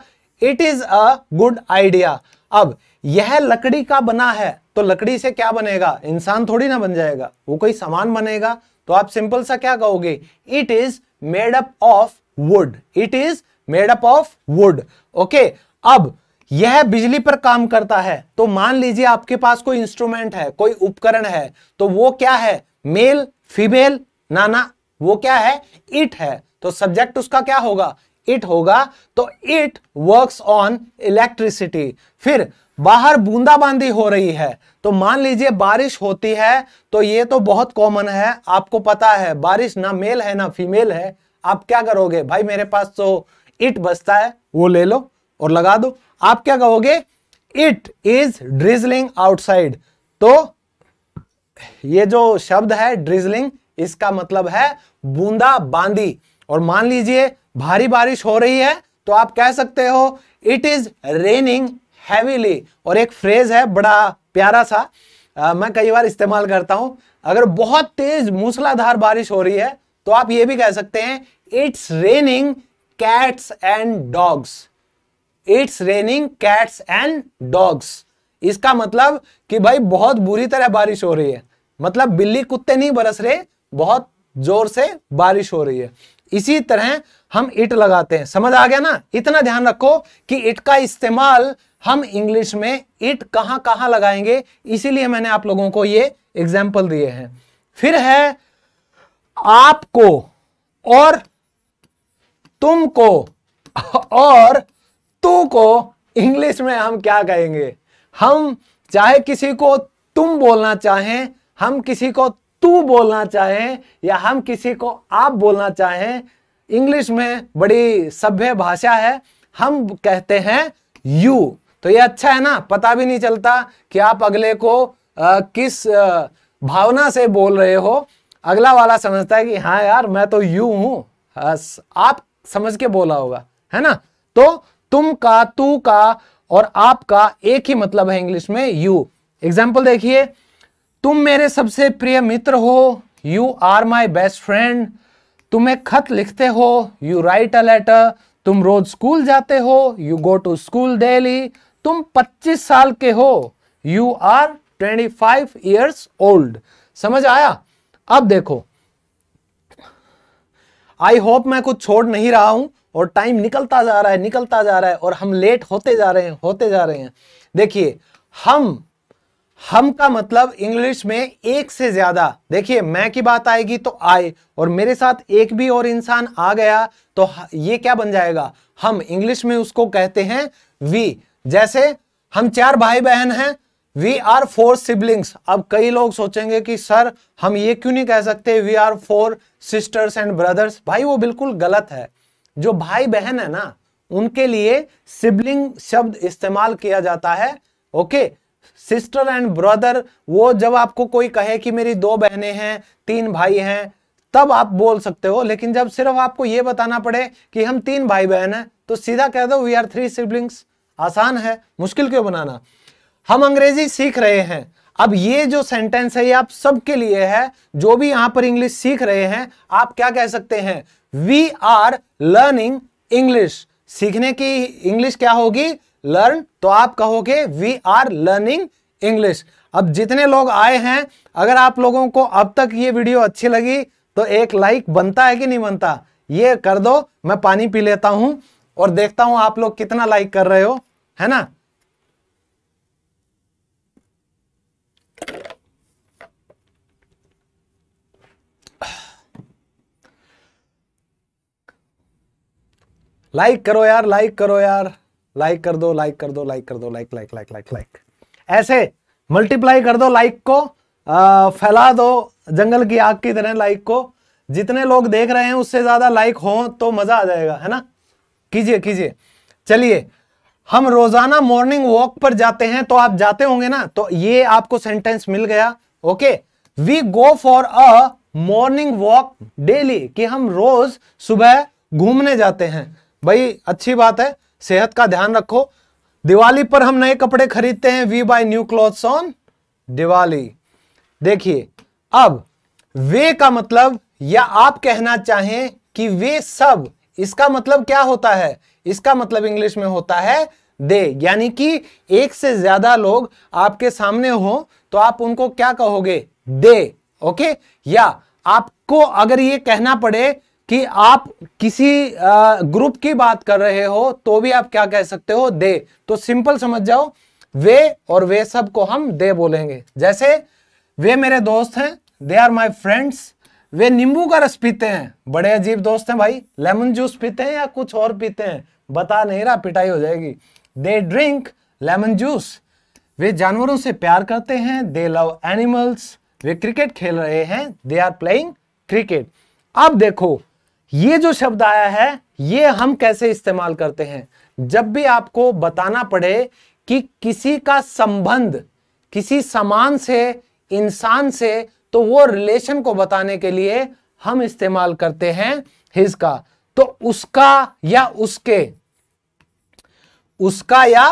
it is a good idea अब यह लकड़ी का बना है तो लकड़ी से क्या बनेगा इंसान थोड़ी ना बन जाएगा वो कोई सामान बनेगा तो आप सिंपल सा क्या कहोगे it is made up of wood it is made up of wood okay अब यह बिजली पर काम करता है तो मान लीजिए आपके पास कोई इंस्ट्रूमेंट है कोई उपकरण है तो वो क्या है मेल फीमेल नाना वो क्या है इट है तो सब्जेक्ट उसका क्या होगा इट होगा तो इट वर्क्स ऑन इलेक्ट्रिसिटी फिर बाहर बूंदाबांदी हो रही है तो मान लीजिए बारिश होती है तो ये तो बहुत कॉमन है आपको पता है बारिश ना मेल है ना फीमेल है आप क्या करोगे भाई मेरे पास तो इट बचता है वो ले लो और लगा दो आप क्या कहोगे इट इज ड्रिजलिंग आउटसाइड तो ये जो शब्द है ड्रिजलिंग इसका मतलब है बूंदा बांदी और मान लीजिए भारी बारिश हो रही है तो आप कह सकते हो इट इज रेनिंग हैवीली और एक फ्रेज है बड़ा प्यारा सा आ, मैं कई बार इस्तेमाल करता हूं अगर बहुत तेज मूसलाधार बारिश हो रही है तो आप ये भी कह सकते हैं it's raining cats and dogs it's raining cats and dogs इसका मतलब कि भाई बहुत बुरी तरह बारिश हो रही है मतलब बिल्ली कुत्ते नहीं बरस रहे बहुत जोर से बारिश हो रही है इसी तरह हम इट लगाते हैं समझ आ गया ना इतना ध्यान रखो कि इट का इस्तेमाल हम इंग्लिश में इट कहां कहां लगाएंगे इसीलिए मैंने आप लोगों को ये एग्जाम्पल दिए हैं फिर है आपको और तुमको और तू को इंग्लिश में हम क्या कहेंगे हम चाहे किसी को तुम बोलना चाहें हम किसी को तू बोलना चाहें या हम किसी को आप बोलना चाहें इंग्लिश में बड़ी सभ्य भाषा है हम कहते हैं यू तो ये अच्छा है ना पता भी नहीं चलता कि आप अगले को आ, किस आ, भावना से बोल रहे हो अगला वाला समझता है कि हाँ यार मैं तो यू हूं आप समझ के बोला होगा है ना तो तुम का तू का और आपका एक ही मतलब है इंग्लिश में यू एग्जाम्पल देखिए तुम मेरे सबसे प्रिय मित्र हो you are my best friend तुम्हें खत लिखते हो यू राइट अ लेटर तुम रोज स्कूल जाते हो you go to school daily तुम 25 साल के हो you are 25 five years old समझ आया अब देखो आई होप मैं कुछ छोड़ नहीं रहा हूं और टाइम निकलता जा रहा है निकलता जा रहा है और हम लेट होते जा रहे हैं होते जा रहे हैं देखिए हम हम का मतलब इंग्लिश में एक से ज्यादा देखिए मैं की बात आएगी तो आए और मेरे साथ एक भी और इंसान आ गया तो ये क्या बन जाएगा हम इंग्लिश में उसको कहते हैं वी जैसे हम चार भाई बहन हैं वी आर फोर सिबलिंग्स अब कई लोग सोचेंगे कि सर हम ये क्यों नहीं कह सकते we are four sisters and brothers भाई वो बिल्कुल गलत है जो भाई बहन है ना उनके लिए सिबलिंग शब्द इस्तेमाल किया जाता है ओके सिस्टर एंड ब्रदर वो जब आपको कोई कहे कि मेरी दो बहनें हैं तीन भाई हैं तब आप बोल सकते हो लेकिन जब सिर्फ आपको ये बताना पड़े कि हम तीन भाई बहन हैं तो सीधा कह दो वी आर थ्री सिबलिंग्स आसान है मुश्किल क्यों बनाना हम अंग्रेजी सीख रहे हैं अब ये जो सेंटेंस है ये आप सबके लिए है जो भी यहां पर इंग्लिश सीख रहे हैं आप क्या कह सकते हैं वी आर लर्निंग इंग्लिश सीखने की इंग्लिश क्या होगी लर्न तो आप कहोगे वी आर लर्निंग इंग्लिश अब जितने लोग आए हैं अगर आप लोगों को अब तक ये वीडियो अच्छी लगी तो एक लाइक बनता है कि नहीं बनता ये कर दो मैं पानी पी लेता हूं और देखता हूं आप लोग कितना लाइक कर रहे हो है ना लाइक करो यार लाइक करो यार लाइक कर दो लाइक कर दो लाइक कर दो like like like like like ऐसे मल्टीप्लाई कर दो लाइक को आ, फैला दो जंगल की आग की तरह लाइक को जितने लोग देख रहे हैं उससे ज्यादा लाइक हो तो मजा आ जाएगा है ना कीजिए कीजिए चलिए हम रोजाना मॉर्निंग वॉक पर जाते हैं तो आप जाते होंगे ना तो ये आपको सेंटेंस मिल गया okay we go for a morning walk daily कि हम रोज सुबह घूमने जाते हैं भाई अच्छी बात है सेहत का ध्यान रखो दिवाली पर हम नए कपड़े खरीदते हैं we buy new clothes on Diwali देखिए अब वे का मतलब या आप कहना चाहें कि वे सब इसका मतलब क्या होता है इसका मतलब इंग्लिश में होता है दे यानी कि एक से ज्यादा लोग आपके सामने हो तो आप उनको क्या कहोगे दे ओके या आपको अगर ये कहना पड़े कि आप किसी ग्रुप की बात कर रहे हो तो भी आप क्या कह सकते हो दे तो सिंपल समझ जाओ वे और वे सब को हम दे बोलेंगे जैसे वे मेरे दोस्त हैं दे आर माई फ्रेंड्स वे नींबू का रस पीते हैं बड़े अजीब दोस्त हैं भाई लेमन जूस पीते हैं या कुछ और पीते हैं बता नहीं रहा पिटाई हो जाएगी दे ड्रिंक लेमन जूस वे जानवरों से प्यार करते हैं दे लव एनिमल्स वे क्रिकेट खेल रहे हैं दे आर प्लेइंग क्रिकेट अब देखो ये जो शब्द आया है ये हम कैसे इस्तेमाल करते हैं जब भी आपको बताना पड़े कि किसी का संबंध किसी समान से इंसान से तो वो रिलेशन को बताने के लिए हम इस्तेमाल करते हैं हिज का तो उसका या उसके उसका या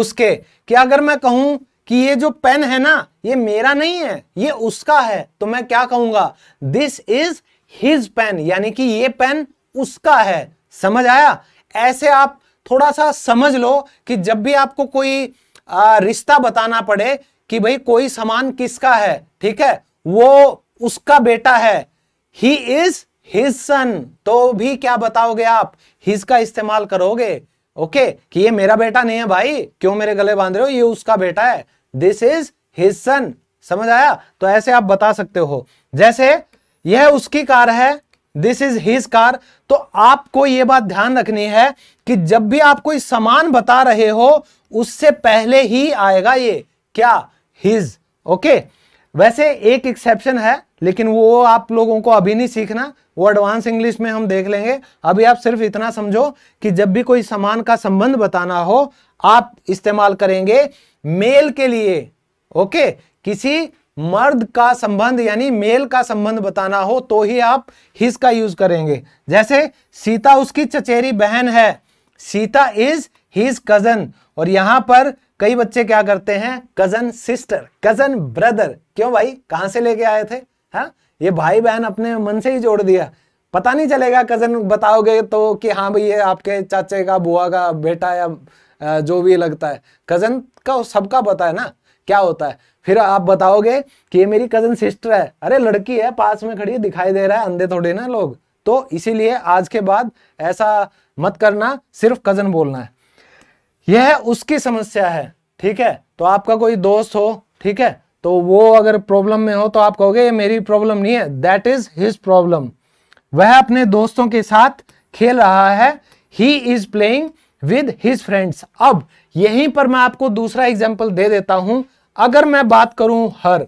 उसके कि अगर मैं कहूं कि ये जो पेन है ना ये मेरा नहीं है ये उसका है तो मैं क्या कहूंगा दिस इज हिज पेन यानी कि ये पेन उसका है समझ आया ऐसे आप थोड़ा सा समझ लो कि जब भी आपको कोई रिश्ता बताना पड़े कि भाई कोई सामान किसका है ठीक है वो उसका बेटा है ही इज हिज सन तो भी क्या बताओगे आप हिज का इस्तेमाल करोगे ओके कि ये मेरा बेटा नहीं है भाई क्यों मेरे गले बांध रहे हो ये उसका बेटा है दिस इज हिज सन समझ आया तो ऐसे आप बता सकते हो जैसे यह उसकी कार है दिस इज हिज कार तो आपको यह बात ध्यान रखनी है कि जब भी आप कोई सामान बता रहे हो उससे पहले ही आएगा ये क्या हिज ओके वैसे एक एक्सेप्शन है लेकिन वो आप लोगों को अभी नहीं सीखना वो एडवांस इंग्लिश में हम देख लेंगे अभी आप सिर्फ इतना समझो कि जब भी कोई सामान का संबंध बताना हो आप इस्तेमाल करेंगे मेल के लिए ओके किसी मर्द का संबंध यानी मेल का संबंध बताना हो तो ही आप हिज का यूज करेंगे जैसे सीता उसकी चचेरी बहन है सीता इज हिज कजन और यहां पर कई बच्चे क्या करते हैं कजन सिस्टर कजन ब्रदर क्यों भाई कहां से लेके आए थे हा? ये भाई बहन अपने मन से ही जोड़ दिया पता नहीं चलेगा कजन बताओगे तो कि हाँ भाई ये आपके चाचे का बुआ का बेटा या जो भी लगता है कजन का सबका पता है ना क्या होता है फिर आप बताओगे कि ये मेरी कजन सिस्टर है अरे लड़की है पास में खड़ी दिखाई दे रहा है अंधे थोड़े ना लोग तो इसीलिए आज के बाद ऐसा मत करना सिर्फ कजन बोलना है यह उसकी समस्या है ठीक है तो आपका कोई दोस्त हो ठीक है तो वो अगर प्रॉब्लम में हो तो आप कहोगे ये मेरी प्रॉब्लम नहीं है दैट इज हिज प्रॉब्लम वह अपने दोस्तों के साथ खेल रहा है he is playing with his friends अब यहीं पर मैं आपको दूसरा एग्जाम्पल दे देता हूं अगर मैं बात करूं हर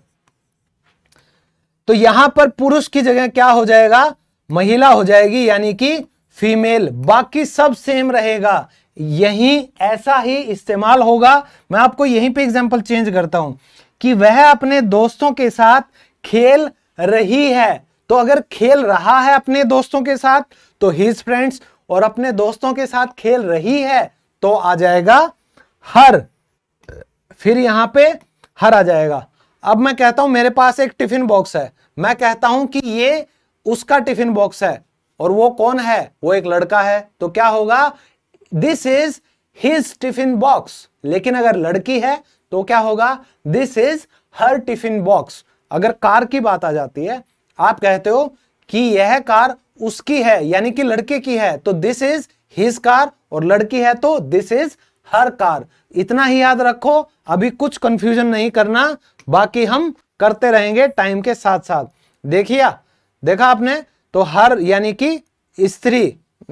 तो यहां पर पुरुष की जगह क्या हो जाएगा महिला हो जाएगी यानी कि फीमेल बाकी सब सेम रहेगा यही ऐसा ही इस्तेमाल होगा मैं आपको यहीं पे एग्जांपल चेंज करता हूं कि वह अपने दोस्तों के साथ खेल रही है तो अगर खेल रहा है अपने दोस्तों के साथ तो हिज फ्रेंड्स और अपने दोस्तों के साथ खेल रही है तो आ जाएगा हर फिर यहां पे हर आ जाएगा अब मैं कहता हूं मेरे पास एक टिफिन बॉक्स है मैं कहता हूं कि ये उसका टिफिन बॉक्स है और वो कौन है वो एक लड़का है तो क्या होगा this is his tiffin box लेकिन अगर लड़की है तो क्या होगा this is her tiffin box अगर कार की बात आ जाती है आप कहते हो कि यह कार उसकी है यानी कि लड़के की है तो दिस इज हिज कार और लड़की है तो दिस इज हर कार इतना ही याद रखो अभी कुछ कंफ्यूजन नहीं करना बाकी हम करते रहेंगे टाइम के साथ साथ देखिया देखा आपने तो हर यानी कि स्त्री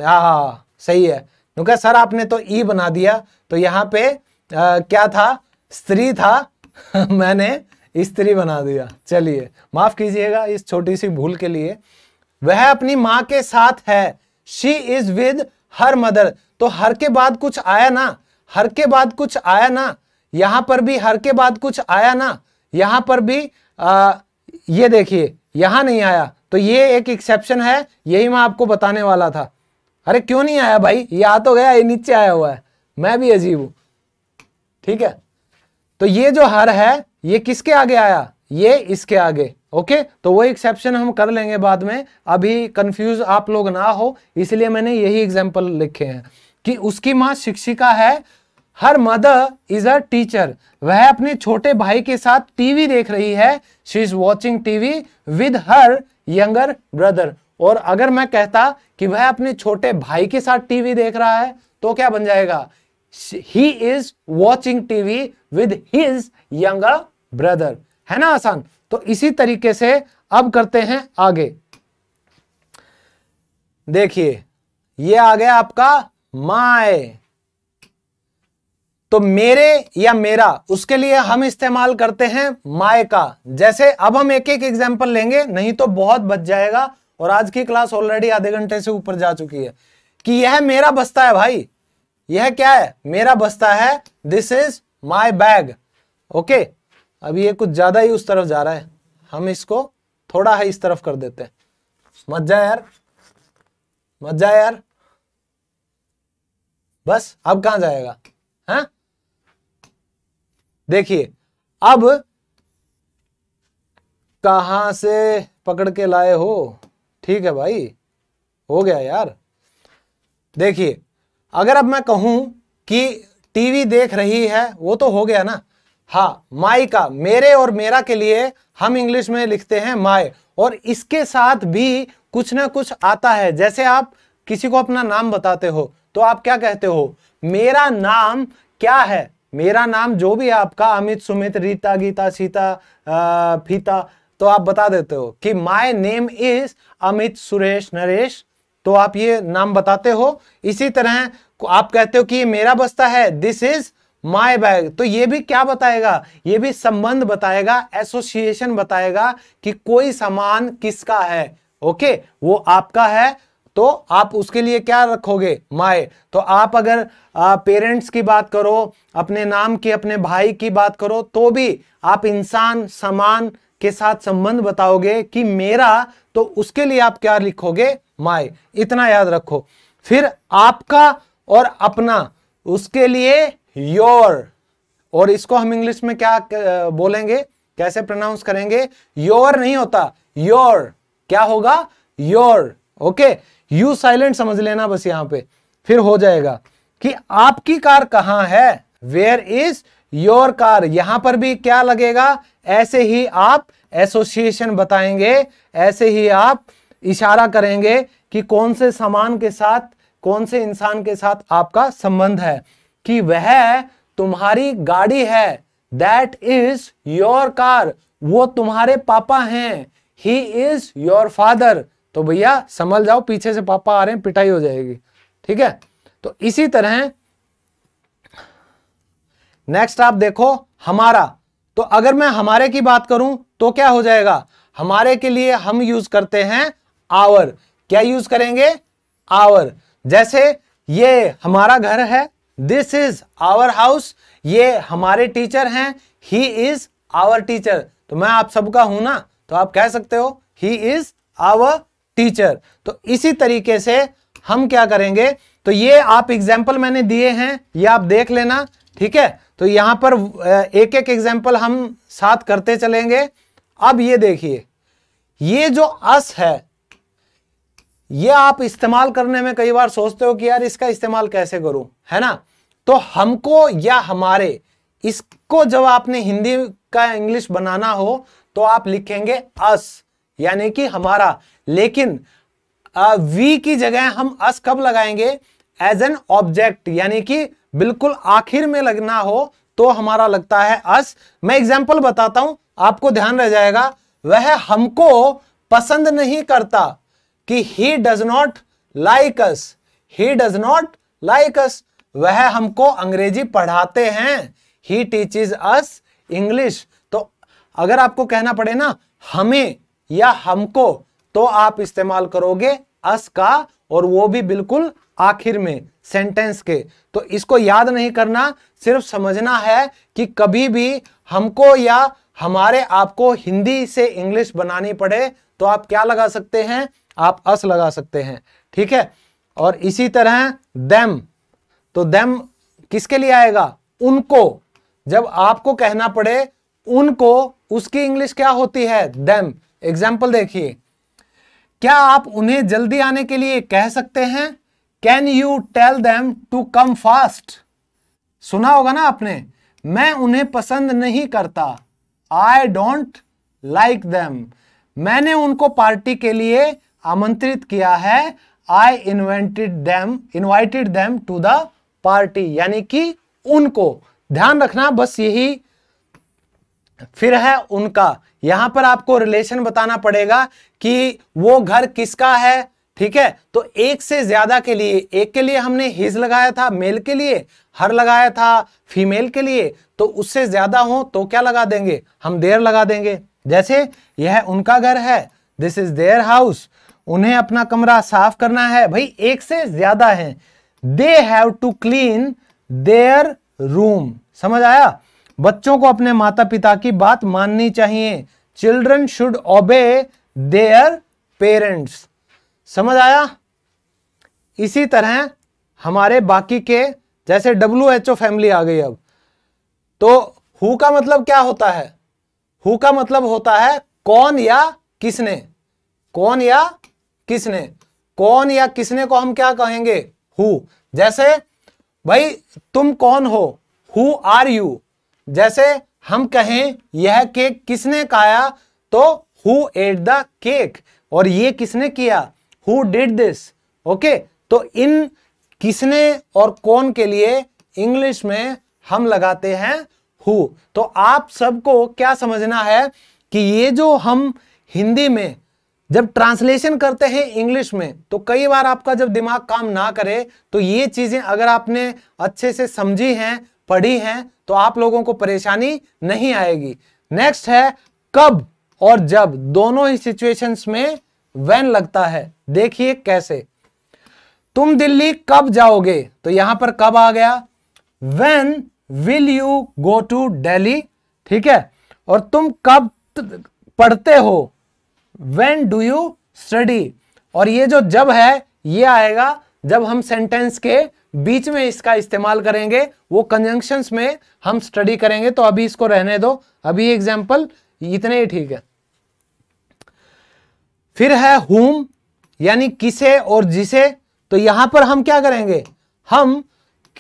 हाँ, हाँ सही है तो क्योंकि सर आपने तो ई बना दिया तो यहाँ पे आ, क्या था स्त्री था मैंने स्त्री बना दिया चलिए माफ कीजिएगा इस छोटी सी भूल के लिए वह अपनी माँ के साथ है she is with her mother तो हर के बाद कुछ आया ना हर के बाद कुछ आया ना यहां पर भी हर के बाद कुछ आया ना यहां पर भी आ, ये देखिए यहां नहीं आया तो ये एक एक्सेप्शन है यही मैं आपको बताने वाला था अरे क्यों नहीं आया भाई ये आ तो गया ये नीचे आया हुआ है मैं भी अजीब हूं ठीक है तो ये जो हर है ये किसके आगे आया ये इसके आगे ओके तो वो एक्सेप्शन हम कर लेंगे बाद में अभी कंफ्यूज आप लोग ना हो इसलिए मैंने यही एग्जाम्पल लिखे हैं कि उसकी मां शिक्षिका है her mother is a teacher वह अपने छोटे भाई के साथ टीवी देख रही है she is watching TV with her younger brother और अगर मैं कहता कि वह अपने छोटे भाई के साथ टीवी देख रहा है तो क्या बन जाएगा he is watching TV with his younger brother है ना आसान तो इसी तरीके से अब करते हैं आगे देखिए ये आ गया आपका माए तो मेरे या मेरा उसके लिए हम इस्तेमाल करते हैं माय का जैसे अब हम एक एक एग्जाम्पल लेंगे नहीं तो बहुत बच जाएगा और आज की क्लास ऑलरेडी आधे घंटे से ऊपर जा चुकी है कि यह मेरा बस्ता है भाई यह क्या है मेरा बस्ता है this is my bag okay अब ये कुछ ज्यादा ही उस तरफ जा रहा है हम इसको थोड़ा है इस तरफ कर देते हैं मज्जा यार मज्जा यार बस अब कहां जाएगा है हाँ? देखिए अब कहा से पकड़ के लाए हो ठीक है भाई हो गया यार देखिए अगर अब मैं कहूं कि टीवी देख रही है वो तो हो गया ना हाँ माई का मेरे और मेरा के लिए हम इंग्लिश में लिखते हैं माए और इसके साथ भी कुछ ना कुछ आता है जैसे आप किसी को अपना नाम बताते हो तो आप क्या कहते हो मेरा नाम क्या है मेरा नाम जो भी है आपका अमित सुमित रीता गीता सीता फीता तो आप बता देते हो कि my name is Amit Suresh Naresh तो आप ये नाम बताते हो इसी तरह आप कहते हो कि ये मेरा बस्ता है दिस इज माय बैग तो ये भी क्या बताएगा ये भी संबंध बताएगा एसोसिएशन बताएगा कि कोई सामान किसका है ओके वो आपका है तो आप उसके लिए क्या रखोगे माय तो आप अगर आ, पेरेंट्स की बात करो अपने नाम की अपने भाई की बात करो तो भी आप इंसान समान के साथ संबंध बताओगे कि मेरा तो उसके लिए आप क्या लिखोगे माय इतना याद रखो फिर आपका और अपना उसके लिए योर और इसको हम इंग्लिश में क्या बोलेंगे कैसे प्रोनाउंस करेंगे योर नहीं होता योर क्या होगा योर ओके यू साइलेंट समझ लेना बस यहां पे फिर हो जाएगा कि आपकी कार कहां है वेयर इज योर कार यहां पर भी क्या लगेगा ऐसे ही आप एसोसिएशन बताएंगे ऐसे ही आप इशारा करेंगे कि कौन से सामान के साथ कौन से इंसान के साथ आपका संबंध है कि वह तुम्हारी गाड़ी है दैट इज योर कार वो तुम्हारे पापा हैं ही इज योर फादर तो भैया संभल जाओ पीछे से पापा आ रहे हैं पिटाई हो जाएगी ठीक है तो इसी तरह नेक्स्ट आप देखो हमारा तो अगर मैं हमारे की बात करूं तो क्या हो जाएगा हमारे के लिए हम यूज करते हैं आवर क्या यूज करेंगे आवर जैसे ये हमारा घर है दिस इज आवर हाउस ये हमारे टीचर हैं ही इज आवर टीचर तो मैं आप सबका हूं ना तो आप कह सकते हो ही इज आवर टीचर तो इसी तरीके से हम क्या करेंगे तो ये आप एग्जाम्पल मैंने दिए हैं ये आप देख लेना ठीक है तो यहां पर एक एक एग्जाम्पल हम साथ करते चलेंगे अब ये देखिए ये जो अस है ये आप इस्तेमाल करने में कई बार सोचते हो कि यार इसका इस्तेमाल कैसे करूं है ना तो हमको या हमारे इसको जब आपने हिंदी का इंग्लिश बनाना हो तो आप लिखेंगे अस यानी कि हमारा लेकिन वी की जगह हम अस कब लगाएंगे एज एन ऑब्जेक्ट यानी कि बिल्कुल आखिर में लगना हो तो हमारा लगता है अस मैं एग्जाम्पल बताता हूं आपको ध्यान रह जाएगा वह हमको पसंद नहीं करता कि he does not like us he does not like us वह हमको अंग्रेजी पढ़ाते हैं ही टीचिज अस इंग्लिश तो अगर आपको कहना पड़े ना हमें या हमको तो आप इस्तेमाल करोगे अस का और वो भी बिल्कुल आखिर में सेंटेंस के तो इसको याद नहीं करना सिर्फ समझना है कि कभी भी हमको या हमारे आपको हिंदी से इंग्लिश बनानी पड़े तो आप क्या लगा सकते हैं आप अस लगा सकते हैं ठीक है और इसी तरह देम तो देम किसके लिए आएगा उनको जब आपको कहना पड़े उनको उसकी इंग्लिश क्या होती है देम एग्जाम्पल देखिए क्या आप उन्हें जल्दी आने के लिए कह सकते हैं can you tell them to come fast सुना होगा ना आपने मैं उन्हें पसंद नहीं करता आई डोंट लाइक दैम मैंने उनको पार्टी के लिए आमंत्रित किया है I invented them invited them to the party यानी कि उनको ध्यान रखना बस यही फिर है उनका यहां पर आपको रिलेशन बताना पड़ेगा कि वो घर किसका है ठीक है तो एक से ज्यादा के लिए एक के लिए हमने हिज लगाया था मेल के लिए हर लगाया था फीमेल के लिए तो उससे ज्यादा हो तो क्या लगा देंगे हम देर लगा देंगे जैसे यह उनका घर है दिस इज देयर हाउस उन्हें अपना कमरा साफ करना है भाई एक से ज्यादा है they have to clean their room समझ आया बच्चों को अपने माता पिता की बात माननी चाहिए children should obey their parents समझ आया इसी तरह हमारे बाकी के जैसे डब्ल्यू एच ओ फैमिली आ गई अब तो हु का मतलब क्या होता है हु का मतलब होता है कौन या किसने कौन या किसने कौन या किसने को हम क्या कहेंगे हु जैसे भाई तुम कौन हो हु आर यू जैसे हम कहें यह केक किसने खाया तो हु एट द केक और ये किसने किया हु डिड दिस ओके तो इन किसने और कौन के लिए इंग्लिश में हम लगाते हैं हु तो आप सबको क्या समझना है कि ये जो हम हिंदी में जब ट्रांसलेशन करते हैं इंग्लिश में तो कई बार आपका जब दिमाग काम ना करे तो ये चीज़ें अगर आपने अच्छे से समझी हैं पढ़ी हैं तो आप लोगों को परेशानी नहीं आएगी नेक्स्ट है कब और जब दोनों ही सिचुएशंस में वैन लगता है देखिए कैसे तुम दिल्ली कब जाओगे तो यहां पर कब आ गया when will you go to daily ठीक है और तुम कब पढ़ते हो वेन डू यू स्टडी और ये जो जब है ये आएगा जब हम सेंटेंस के बीच में इसका इस्तेमाल करेंगे वो कंजंक्शंस में हम स्टडी करेंगे तो अभी इसको रहने दो अभी एग्जाम्पल इतने ही ठीक है फिर है हुम यानी किसे और जिसे तो यहां पर हम क्या करेंगे हम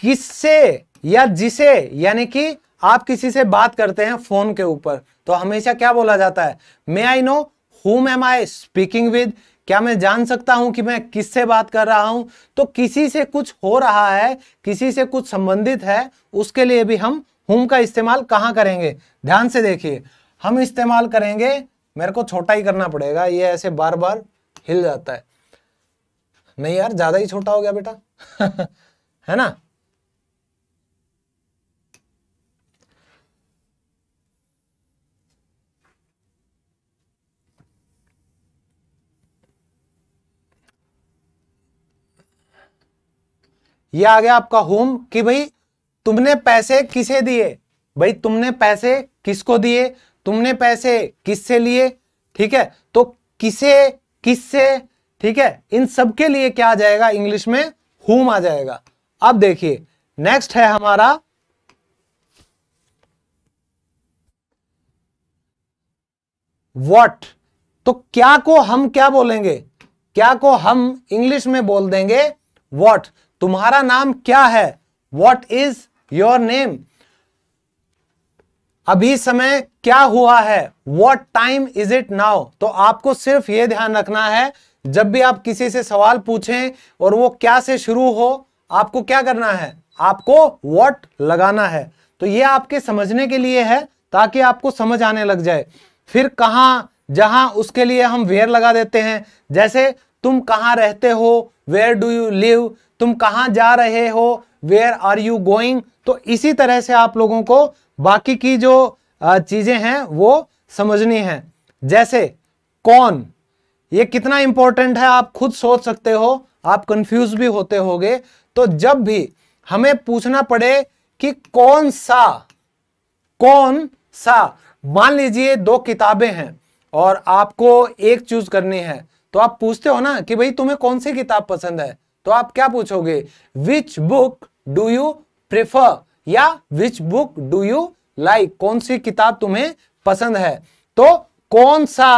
किससे या जिसे यानी कि आप किसी से बात करते हैं फोन के ऊपर तो हमेशा क्या बोला जाता है may I know whom am I speaking with क्या मैं जान सकता हूं कि मैं किससे बात कर रहा हूं तो किसी से कुछ हो रहा है किसी से कुछ संबंधित है उसके लिए भी हम हुम का इस्तेमाल कहां करेंगे ध्यान से देखिए हम इस्तेमाल करेंगे मेरे को छोटा ही करना पड़ेगा ये ऐसे बार बार हिल जाता है नहीं यार ज्यादा ही छोटा हो गया बेटा है ना ये आ गया आपका होम कि भाई तुमने पैसे किसे दिए भाई तुमने पैसे किसको दिए तुमने पैसे किससे लिए ठीक है तो किसे किससे ठीक है इन सब के लिए क्या आ जाएगा इंग्लिश में हुम आ जाएगा अब देखिए नेक्स्ट है हमारा वॉट तो क्या को हम क्या बोलेंगे क्या को हम इंग्लिश में बोल देंगे वॉट तुम्हारा नाम क्या है वॉट इज योर नेम अभी समय क्या हुआ है what time is it now तो आपको सिर्फ यह ध्यान रखना है जब भी आप किसी से सवाल पूछें और वो क्या से शुरू हो आपको क्या करना है आपको वॉट लगाना है तो ये आपके समझने के लिए है ताकि आपको समझ आने लग जाए फिर कहाँ जहाँ उसके लिए हम वेयर लगा देते हैं जैसे तुम कहाँ रहते हो वेयर डू यू लिव तुम कहां जा रहे हो वेयर आर यू गोइंग तो इसी तरह से आप लोगों को बाकी की जो चीजें हैं वो समझनी है जैसे कौन ये कितना इंपॉर्टेंट है आप खुद सोच सकते हो आप कंफ्यूज भी होते होगे तो जब भी हमें पूछना पड़े कि कौन सा कौन सा मान लीजिए दो किताबें हैं और आपको एक चूज करनी है तो आप पूछते हो ना कि भाई तुम्हें कौन सी किताब पसंद है तो आप क्या पूछोगे which book do you prefer या which book do you like कौन सी किताब तुम्हें पसंद है तो कौन सा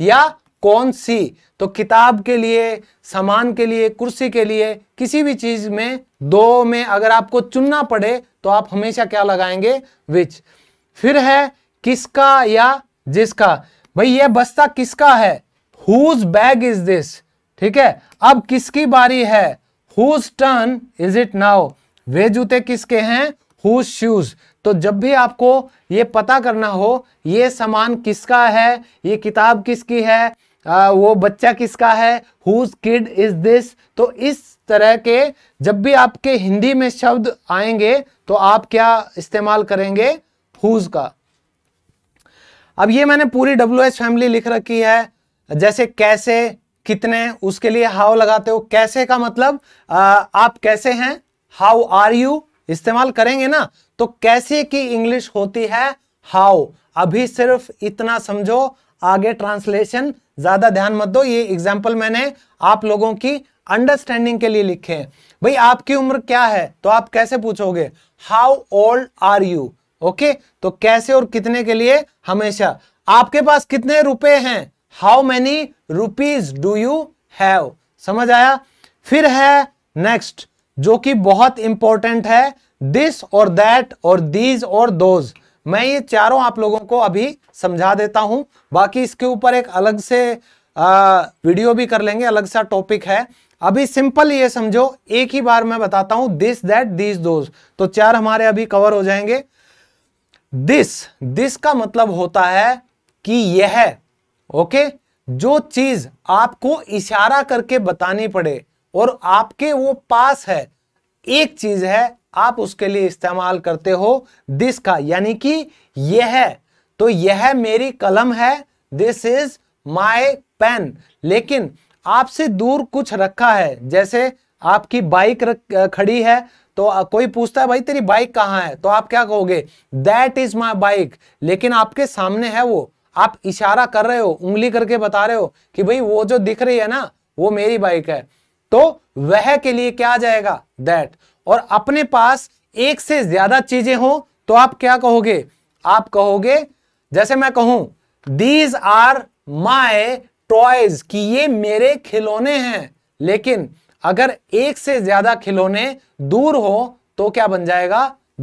या कौन सी तो किताब के लिए सामान के लिए कुर्सी के लिए किसी भी चीज में दो में अगर आपको चुनना पड़े तो आप हमेशा क्या लगाएंगे विच फिर है किसका या जिसका भाई यह बस्ता किसका है हुज बैग इज दिस ठीक है अब किसकी बारी है हुन इज इट नाउ वे जूते किसके हैं हुज शूज तो जब भी आपको ये पता करना हो ये सामान किसका है ये किताब किसकी है आ, वो बच्चा किसका है हुज किड इज दिस तो इस तरह के जब भी आपके हिंदी में शब्द आएंगे तो आप क्या इस्तेमाल करेंगे हुज का अब ये मैंने पूरी डब्ल्यू एच फैमिली लिख रखी है जैसे कैसे कितने उसके लिए हाउ लगाते हो कैसे का मतलब आ, आप कैसे हैं हाउ आर यू इस्तेमाल करेंगे ना तो कैसे की इंग्लिश होती है हाउ अभी सिर्फ इतना समझो आगे ट्रांसलेशन ज्यादा ध्यान मत दो ये एग्जाम्पल मैंने आप लोगों की अंडरस्टैंडिंग के लिए लिखे हैं भाई आपकी उम्र क्या है तो आप कैसे पूछोगे how old are you okay तो कैसे और कितने के लिए हमेशा आपके पास कितने रुपए हैं how many rupees do you have समझ आया फिर है नेक्स्ट जो कि बहुत इंपॉर्टेंट है दिस और दैट और दीज और दोज मैं ये चारों आप लोगों को अभी समझा देता हूं बाकी इसके ऊपर एक अलग से आ, वीडियो भी कर लेंगे अलग सा टॉपिक है अभी सिंपल ये समझो एक ही बार मैं बताता हूं दिस दैट दीज दोज तो चार हमारे अभी कवर हो जाएंगे दिस दिस का मतलब होता है कि यह ओके जो चीज आपको इशारा करके बतानी पड़े और आपके वो पास है एक चीज है आप उसके लिए इस्तेमाल करते हो दिस का यानी कि यह तो यह मेरी कलम है दिस इज माय पेन लेकिन आपसे दूर कुछ रखा है जैसे आपकी बाइक खड़ी है तो कोई पूछता है भाई तेरी बाइक कहाँ है तो आप क्या कहोगे दैट इज माई बाइक लेकिन आपके सामने है वो आप इशारा कर रहे हो उंगली करके बता रहे हो कि भाई वो जो दिख रही है ना वो मेरी बाइक है तो वह के लिए क्या आ जाएगा दैट और अपने पास एक से ज्यादा चीजें हो तो आप क्या कहोगे आप कहोगे जैसे मैं कहूं दीज आर माई टॉयज कि ये मेरे खिलौने हैं लेकिन अगर एक से ज्यादा खिलौने दूर हो तो क्या बन जाएगा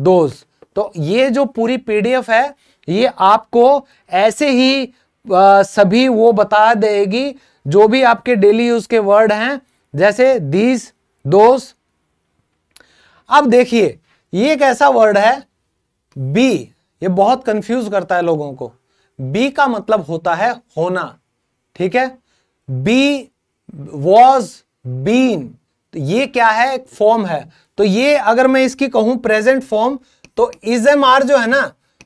दोज तो ये जो पूरी पीडीएफ है ये आपको ऐसे ही आ, सभी वो बता देगी जो भी आपके डेली यूज के वर्ड हैं जैसे दीज दोस अब देखिए ये एक ऐसा वर्ड है बी ये बहुत कंफ्यूज करता है लोगों को बी का मतलब होता है होना ठीक है बी वॉज बीन ये क्या है एक फॉर्म है तो ये अगर मैं इसकी कहूं प्रेजेंट फॉर्म तो इज एम आर जो है ना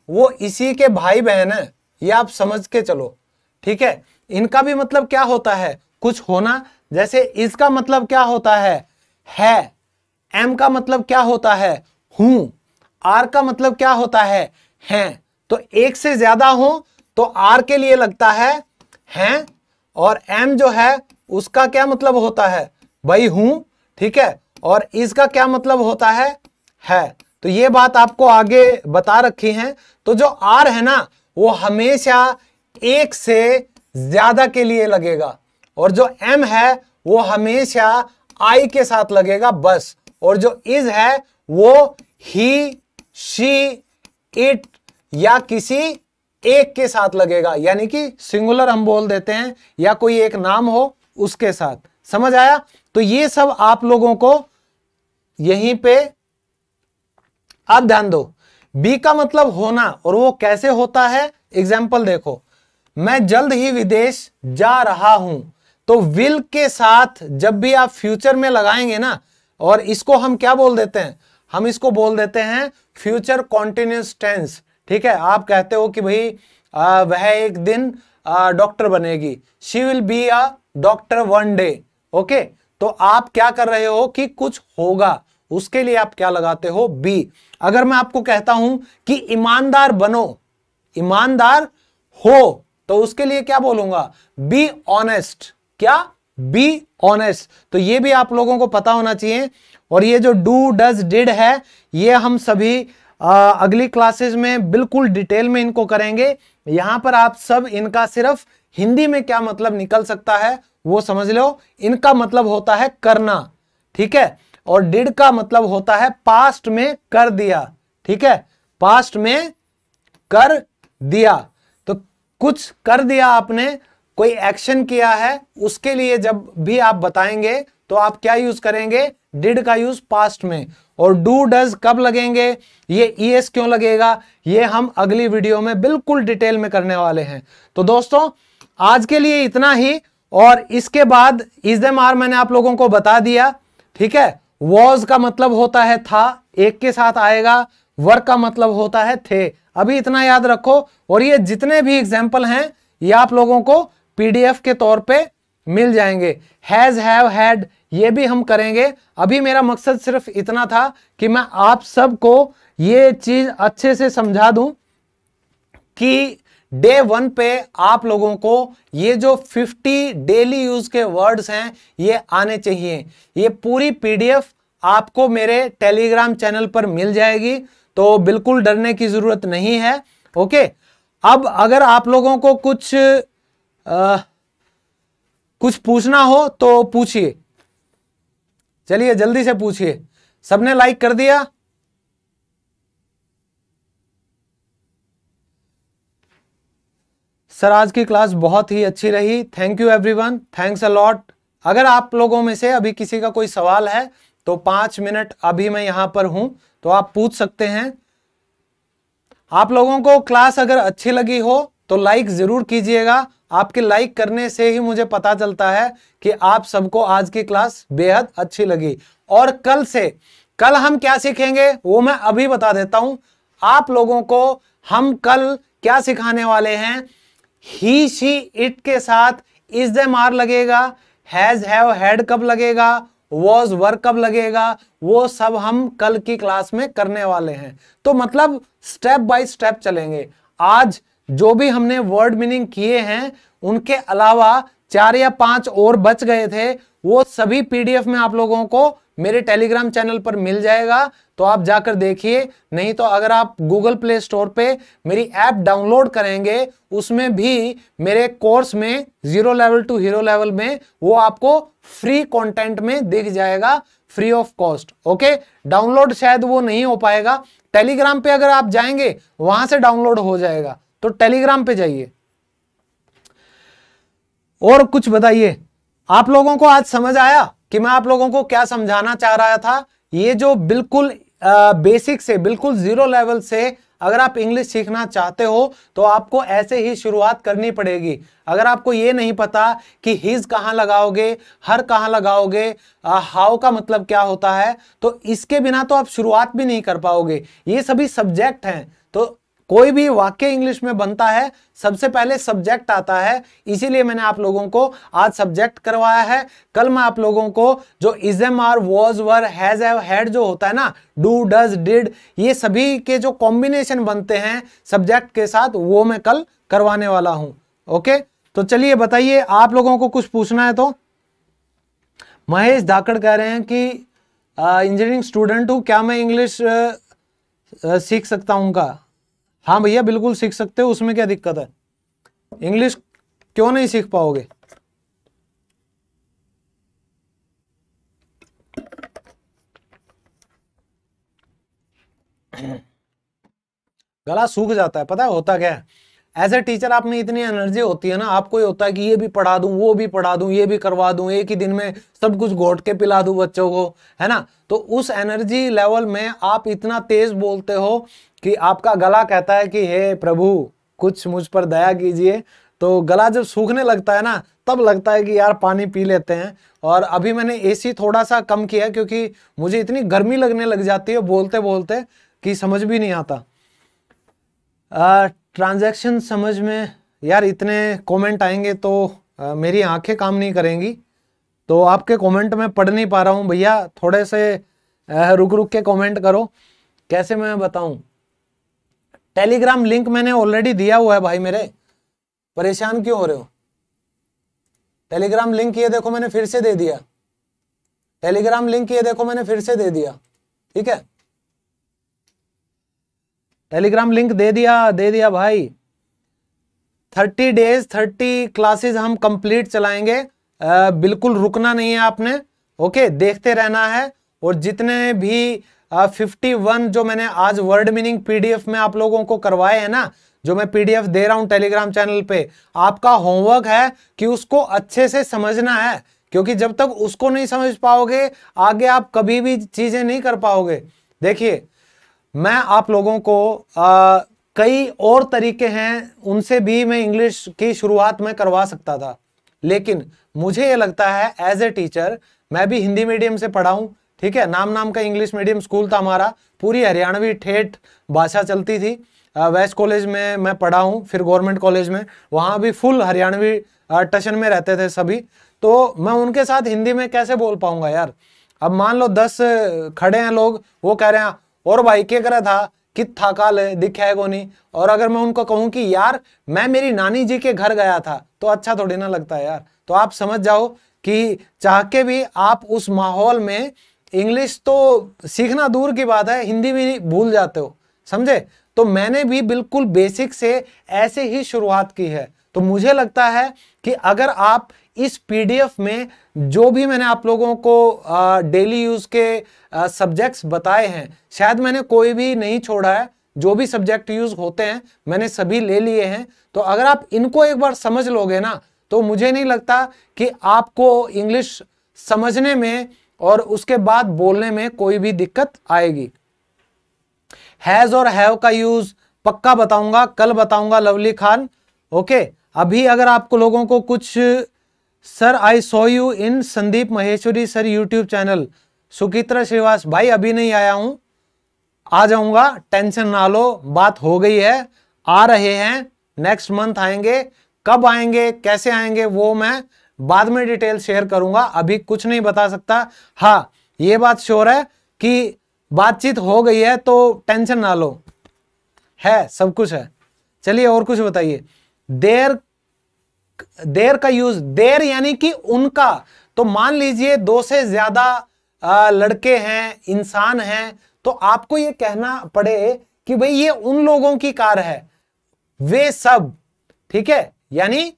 वो इसी के भाई बहन है ये आप समझ के चलो ठीक है इनका भी मतलब क्या होता है कुछ होना जैसे इसका मतलब क्या होता है है एम का मतलब क्या होता है हूं आर का मतलब क्या होता है हैं तो एक से ज्यादा हो तो आर के लिए लगता है हैं और एम जो है उसका क्या मतलब होता है भाई हूं ठीक है और इसका क्या मतलब होता है है तो ये बात आपको आगे बता रखी है तो जो आर है ना वो हमेशा एक से ज्यादा के लिए लगेगा और जो एम है वो हमेशा आई के साथ लगेगा बस और जो इज है वो ही शी इट या किसी एक के साथ लगेगा यानी कि सिंगुलर हम बोल देते हैं या कोई एक नाम हो उसके साथ समझ आया तो ये सब आप लोगों को यहीं पे आप ध्यान दो बी का मतलब होना और वो कैसे होता है एग्जाम्पल देखो मैं जल्द ही विदेश जा रहा हूं तो विल के साथ जब भी आप फ्यूचर में लगाएंगे ना और इसको हम क्या बोल देते हैं हम इसको बोल देते हैं फ्यूचर कॉन्टिन्यूस टेंस ठीक है आप कहते हो कि भाई वह एक दिन डॉक्टर बनेगी she will be a doctor one day okay तो आप क्या कर रहे हो कि कुछ होगा उसके लिए आप क्या लगाते हो बी अगर मैं आपको कहता हूं कि ईमानदार बनो ईमानदार हो तो उसके लिए क्या बोलूंगा बी ऑनेस्ट क्या बी ऑनेस्ट तो ये भी आप लोगों को पता होना चाहिए और ये जो डू डज डिड है ये हम सभी आ, अगली क्लासेस में बिल्कुल डिटेल में इनको करेंगे यहां पर आप सब इनका सिर्फ हिंदी में क्या मतलब निकल सकता है वो समझ लो इनका मतलब होता है करना ठीक है और डिड का मतलब होता है पास्ट में कर दिया ठीक है पास्ट में कर दिया तो कुछ कर दिया आपने कोई एक्शन किया है उसके लिए जब भी आप बताएंगे तो आप क्या यूज करेंगे डिड का यूज पास्ट में और डू डज कब लगेंगे ये ई एस क्यों लगेगा ये हम अगली वीडियो में बिल्कुल डिटेल में करने वाले हैं तो दोस्तों आज के लिए इतना ही और इसके बाद इस दम आर मैंने आप लोगों को बता दिया ठीक है वॉज का मतलब होता है था एक के साथ आएगा वर्क का मतलब होता है थे अभी इतना याद रखो और ये जितने भी एग्जाम्पल हैं ये आप लोगों को पीडीएफ के तौर पे मिल जाएंगे हैज़ हैव हैड ये भी हम करेंगे अभी मेरा मकसद सिर्फ इतना था कि मैं आप सबको ये चीज़ अच्छे से समझा दूं कि डे वन पे आप लोगों को ये जो 50 डेली यूज के वर्ड्स हैं ये आने चाहिए ये पूरी पीडीएफ आपको मेरे टेलीग्राम चैनल पर मिल जाएगी तो बिल्कुल डरने की जरूरत नहीं है ओके अब अगर आप लोगों को कुछ आ, कुछ पूछना हो तो पूछिए चलिए जल्दी से पूछिए सबने लाइक कर दिया सर आज की क्लास बहुत ही अच्छी रही thank you everyone thanks a lot अगर आप लोगों में से अभी किसी का कोई सवाल है तो पांच मिनट अभी मैं यहां पर हूं तो आप पूछ सकते हैं आप लोगों को क्लास अगर अच्छी लगी हो तो लाइक जरूर कीजिएगा आपके लाइक करने से ही मुझे पता चलता है कि आप सबको आज की क्लास बेहद अच्छी लगी और कल से कल हम क्या सीखेंगे वो मैं अभी बता देता हूं आप लोगों को हम कल क्या सिखाने वाले हैं ही शी इट के साथ इज देम आर लगेगा हैज हैव हैड कब लगेगा वॉज वर्क कब लगेगा वो सब हम कल की क्लास में करने वाले हैं तो मतलब स्टेप बाय स्टेप चलेंगे आज जो भी हमने वर्ड मीनिंग किए हैं उनके अलावा चार या पांच और बच गए थे वो सभी पीडीएफ में आप लोगों को मेरे टेलीग्राम चैनल पर मिल जाएगा तो आप जाकर देखिए नहीं तो अगर आप गूगल प्ले स्टोर पे मेरी ऐप डाउनलोड करेंगे उसमें भी मेरे कोर्स में zero level to hero level में वो आपको फ्री कंटेंट में दिख जाएगा free of cost okay download शायद वो नहीं हो पाएगा टेलीग्राम पे अगर आप जाएंगे वहां से डाउनलोड हो जाएगा तो टेलीग्राम पे जाइए और कुछ बताइए आप लोगों को आज समझ आया कि मैं आप लोगों को क्या समझाना चाह रहा था ये जो बिल्कुल आ, बेसिक से बिल्कुल जीरो लेवल से अगर आप इंग्लिश सीखना चाहते हो तो आपको ऐसे ही शुरुआत करनी पड़ेगी अगर आपको ये नहीं पता कि हिज कहाँ लगाओगे हर कहाँ लगाओगे हाउ का मतलब क्या होता है तो इसके बिना तो आप शुरुआत भी नहीं कर पाओगे ये सभी सब्जेक्ट हैं तो कोई भी वाक्य इंग्लिश में बनता है सबसे पहले सब्जेक्ट आता है इसीलिए मैंने आप लोगों को आज सब्जेक्ट करवाया है कल मैं आप लोगों को जो is am are was were has have had जो होता है ना डू डज डिड ये सभी के जो कॉम्बिनेशन बनते हैं सब्जेक्ट के साथ वो मैं कल करवाने वाला हूं ओके तो चलिए बताइए आप लोगों को कुछ पूछना है तो महेश धाकड़ कह रहे हैं कि इंजीनियरिंग स्टूडेंट हूं क्या मैं इंग्लिश सीख सकता हूँ का हाँ भैया बिल्कुल सीख सकते हो उसमें क्या दिक्कत है इंग्लिश क्यों नहीं सीख पाओगे गला सूख जाता है पता है होता क्या है एज ए टीचर आप में इतनी एनर्जी होती है ना आपको ये होता है कि ये भी पढ़ा दूं वो भी पढ़ा दूं ये भी करवा दूं एक ही दिन में सब कुछ घोट के पिला दूं बच्चों को है ना तो उस एनर्जी लेवल में आप इतना तेज बोलते हो कि आपका गला कहता है कि हे प्रभु कुछ मुझ पर दया कीजिए तो गला जब सूखने लगता है ना तब लगता है कि यार पानी पी लेते हैं और अभी मैंने एसी थोड़ा सा कम किया क्योंकि मुझे इतनी गर्मी लगने लग जाती है बोलते बोलते कि समझ भी नहीं आता ट्रांजैक्शन समझ में यार इतने कमेंट आएंगे तो आ, मेरी आंखें काम नहीं करेंगी तो आपके कमेंट में पढ़ नहीं पा रहा हूँ भैया थोड़े से आ, रुक रुक के कमेंट करो कैसे मैं बताऊं टेलीग्राम लिंक मैंने ऑलरेडी दिया हुआ है भाई मेरे परेशान क्यों हो रहे हो टेलीग्राम लिंक ये देखो मैंने फिर से दे दिया टेलीग्राम लिंक ये देखो मैंने फिर से दे दिया ठीक है टेलीग्राम लिंक दे दिया दे दिया भाई थर्टी डेज थर्टी क्लासेस हम कंप्लीट चलाएंगे आ, बिल्कुल रुकना नहीं है आपने ओके देखते रहना है और जितने भी फिफ्टी वन जो मैंने आज वर्ड मीनिंग पीडीएफ में आप लोगों को करवाए हैं ना जो मैं पीडीएफ दे रहा हूं टेलीग्राम चैनल पे आपका होमवर्क है कि उसको अच्छे से समझना है क्योंकि जब तक उसको नहीं समझ पाओगे आगे आप कभी भी चीजें नहीं कर पाओगे देखिए मैं आप लोगों को आ, कई और तरीके हैं उनसे भी मैं इंग्लिश की शुरुआत में करवा सकता था लेकिन मुझे ये लगता है एज ए टीचर मैं भी हिंदी मीडियम से पढ़ाऊँ ठीक है नाम नाम का इंग्लिश मीडियम स्कूल था हमारा पूरी हरियाणवी ठेठ भाषा चलती थी वेस्ट कॉलेज में मैं पढ़ा हूँ फिर गवर्नमेंट कॉलेज में वहाँ भी फुल हरियाणवी टशन में रहते थे सभी तो मैं उनके साथ हिंदी में कैसे बोल पाऊँगा यार अब मान लो दस खड़े हैं लोग वो कह रहे हैं और भाई क्या करा था कि था काल है है कोनी और अगर मैं उनको कहूँ कि यार मैं मेरी नानी जी के घर गया था तो अच्छा थोड़ी ना लगता है यार तो आप समझ जाओ कि चाह के भी आप उस माहौल में इंग्लिश तो सीखना दूर की बात है हिंदी भी भूल जाते हो समझे तो मैंने भी बिल्कुल बेसिक से ऐसे ही शुरुआत की है तो मुझे लगता है कि अगर आप इस पीडीएफ में जो भी मैंने आप लोगों को डेली यूज़ के सब्जेक्ट्स बताए हैं शायद मैंने कोई भी नहीं छोड़ा है जो भी सब्जेक्ट यूज़ होते हैं मैंने सभी ले लिए हैं तो अगर आप इनको एक बार समझ लोगे ना तो मुझे नहीं लगता कि आपको इंग्लिश समझने में और उसके बाद बोलने में कोई भी दिक्कत आएगी हैज़ और हैव का यूज़ पक्का बताऊंगा कल बताऊंगा लवली खान ओके अभी अगर आपको लोगों को कुछ sir I saw you in Sandeep Maheshwari sir YouTube channel सुकित्रा श्रीवास भाई अभी नहीं आया हूं आ जाऊंगा टेंशन ना लो बात हो गई है आ रहे हैं नेक्स्ट मंथ आएंगे कब आएंगे कैसे आएंगे वो मैं बाद में डिटेल शेयर करूंगा अभी कुछ नहीं बता सकता हाँ ये बात श्योर है कि बातचीत हो गई है तो टेंशन ना लो है सब कुछ है चलिए और कुछ बताइए देर देर का यूज देर यानी कि उनका तो मान लीजिए दो से ज्यादा लड़के हैं इंसान हैं तो आपको ये कहना पड़े कि भाई ये उन लोगों की कार है वे सब ठीक है यानी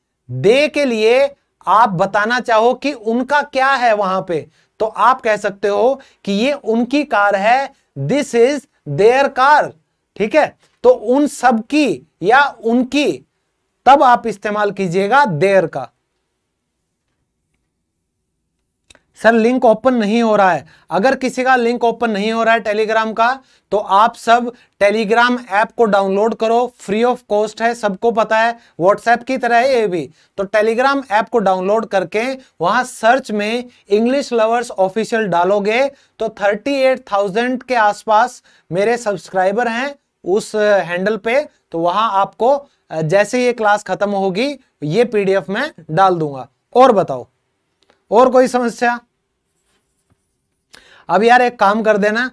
दे के लिए आप बताना चाहो कि उनका क्या है वहां पे तो आप कह सकते हो कि ये उनकी कार है दिस इज देयर कार ठीक है तो उन सब की या उनकी तब आप इस्तेमाल कीजिएगा देर का सर लिंक ओपन नहीं हो रहा है अगर किसी का लिंक ओपन नहीं हो रहा है टेलीग्राम का तो आप सब टेलीग्राम ऐप को डाउनलोड करो फ्री ऑफ कॉस्ट है सबको पता है व्हाट्सएप की तरह है ये भी तो टेलीग्राम ऐप को डाउनलोड करके वहां सर्च में इंग्लिश लवर्स ऑफिशियल डालोगे तो 38,000 के आसपास मेरे सब्सक्राइबर हैं उस हैंडल पे तो वहां आपको जैसे ये क्लास खत्म होगी ये पीडीएफ में डाल दूंगा और बताओ और कोई समस्या अब यार एक काम कर देना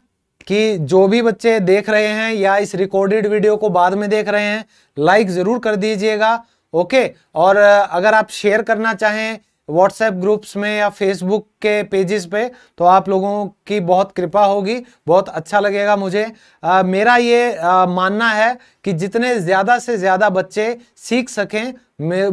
कि जो भी बच्चे देख रहे हैं या इस रिकॉर्डेड वीडियो को बाद में देख रहे हैं लाइक ज़रूर कर दीजिएगा ओके और अगर आप शेयर करना चाहें व्हाट्सएप ग्रुप्स में या फेसबुक के पेजेस पे तो आप लोगों की बहुत कृपा होगी बहुत अच्छा लगेगा मुझे आ, मेरा ये आ, मानना है कि जितने ज़्यादा से ज़्यादा बच्चे सीख सकें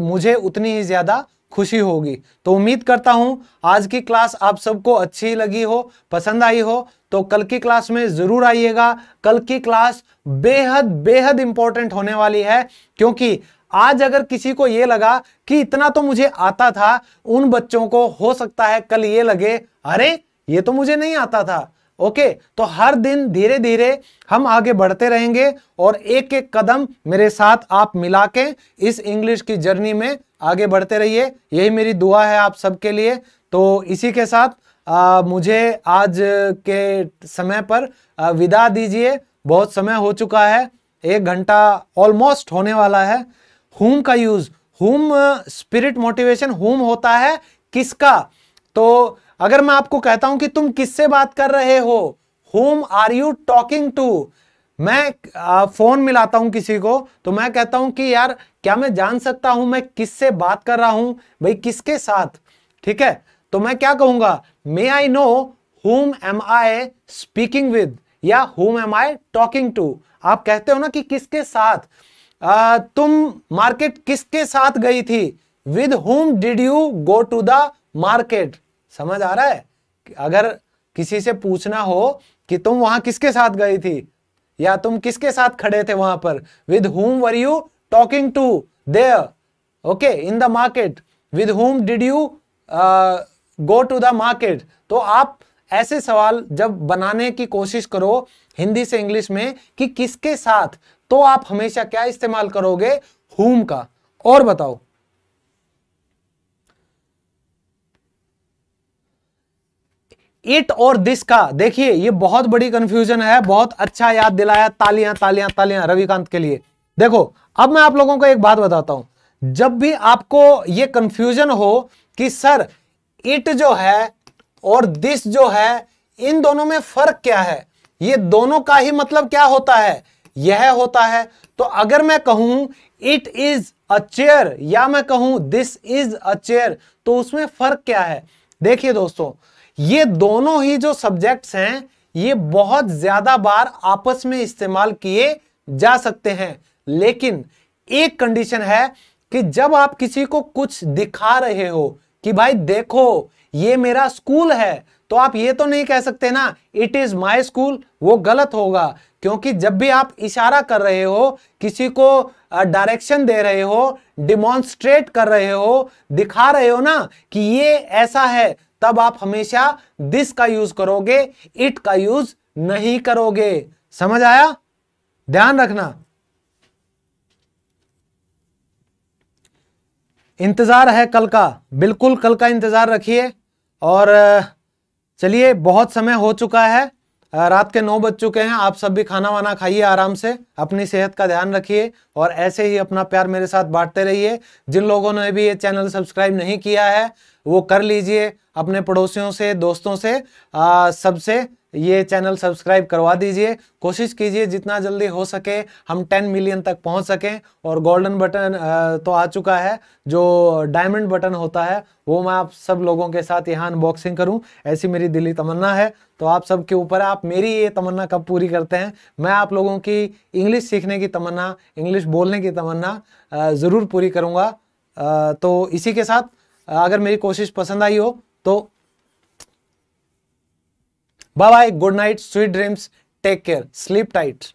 मुझे उतनी ही ज़्यादा खुशी होगी तो उम्मीद करता हूँ आज की क्लास आप सबको अच्छी लगी हो पसंद आई हो तो कल की क्लास में ज़रूर आइएगा कल की क्लास बेहद बेहद इंपॉर्टेंट होने वाली है क्योंकि आज अगर किसी को यह लगा कि इतना तो मुझे आता था उन बच्चों को हो सकता है कल ये लगे अरे ये तो मुझे नहीं आता था ओके okay, तो हर दिन धीरे धीरे हम आगे बढ़ते रहेंगे और एक एक कदम मेरे साथ आप मिला के इस इंग्लिश की जर्नी में आगे बढ़ते रहिए यही मेरी दुआ है आप सबके लिए तो इसी के साथ आ, मुझे आज के समय पर आ, विदा दीजिए बहुत समय हो चुका है एक घंटा ऑलमोस्ट होने वाला है होम का use whom spirit motivation whom होता है किसका तो अगर मैं आपको कहता हूं कि तुम किससे बात कर रहे हो whom are you talking to मैं आ, फोन मिलाता हूं किसी को तो मैं कहता हूं कि यार क्या मैं जान सकता हूं मैं किससे बात कर रहा हूं भाई किसके साथ ठीक है तो मैं क्या कहूंगा may I know whom am I speaking with या whom am I talking to आप कहते हो ना कि किसके साथ आ, तुम मार्केट किसके साथ गई थी with whom did you go to the market समझ आ रहा है अगर किसी से पूछना हो कि तुम वहां किसके साथ गई थी या तुम किसके साथ खड़े थे वहां पर with whom were you talking to they okay in the market with whom did you go to the market तो आप ऐसे सवाल जब बनाने की कोशिश करो हिंदी से इंग्लिश में कि किसके साथ तो आप हमेशा क्या इस्तेमाल करोगे हुम का और बताओ इट और दिस का देखिए ये बहुत बड़ी कंफ्यूजन है बहुत अच्छा याद दिलाया तालियां तालियां तालियां रविकांत के लिए देखो अब मैं आप लोगों को एक बात बताता हूं जब भी आपको ये कंफ्यूजन हो कि सर इट जो है और दिस जो है इन दोनों में फर्क क्या है ये दोनों का ही मतलब क्या होता है यह होता है तो अगर मैं कहूं इट इज अ चेयर या मैं कहूं दिस इज अ चेयर तो उसमें फर्क क्या है देखिए दोस्तों ये दोनों ही जो सब्जेक्ट्स हैं ये बहुत ज्यादा बार आपस में इस्तेमाल किए जा सकते हैं लेकिन एक कंडीशन है कि जब आप किसी को कुछ दिखा रहे हो कि भाई देखो ये मेरा स्कूल है तो आप ये तो नहीं कह सकते ना इट इज माई स्कूल वो गलत होगा क्योंकि जब भी आप इशारा कर रहे हो किसी को डायरेक्शन दे रहे हो डिमॉन्स्ट्रेट कर रहे हो दिखा रहे हो ना कि ये ऐसा है तब आप हमेशा दिस का यूज करोगे इट का यूज नहीं करोगे समझ आया ध्यान रखना इंतज़ार है कल का बिल्कुल कल का इंतज़ार रखिए और चलिए बहुत समय हो चुका है रात के नौ बज चुके हैं आप सब भी खाना वाना खाइए आराम से अपनी सेहत का ध्यान रखिए और ऐसे ही अपना प्यार मेरे साथ बांटते रहिए जिन लोगों ने भी ये चैनल सब्सक्राइब नहीं किया है वो कर लीजिए अपने पड़ोसियों से दोस्तों से सबसे ये चैनल सब्सक्राइब करवा दीजिए कोशिश कीजिए जितना जल्दी हो सके हम टेन मिलियन तक पहुंच सकें और गोल्डन बटन तो आ चुका है जो डायमंड बटन होता है वो मैं आप सब लोगों के साथ यहाँ अनबॉक्सिंग करूँ ऐसी मेरी दिली तमन्ना है तो आप सबके ऊपर आप मेरी ये तमन्ना कब पूरी करते हैं मैं आप लोगों की इंग्लिश सीखने की तमन्ना इंग्लिश बोलने की तमन्ना ज़रूर पूरी करूँगा तो इसी के साथ अगर मेरी कोशिश पसंद आई हो तो Bye bye, good night, sweet dreams, take care, sleep tight.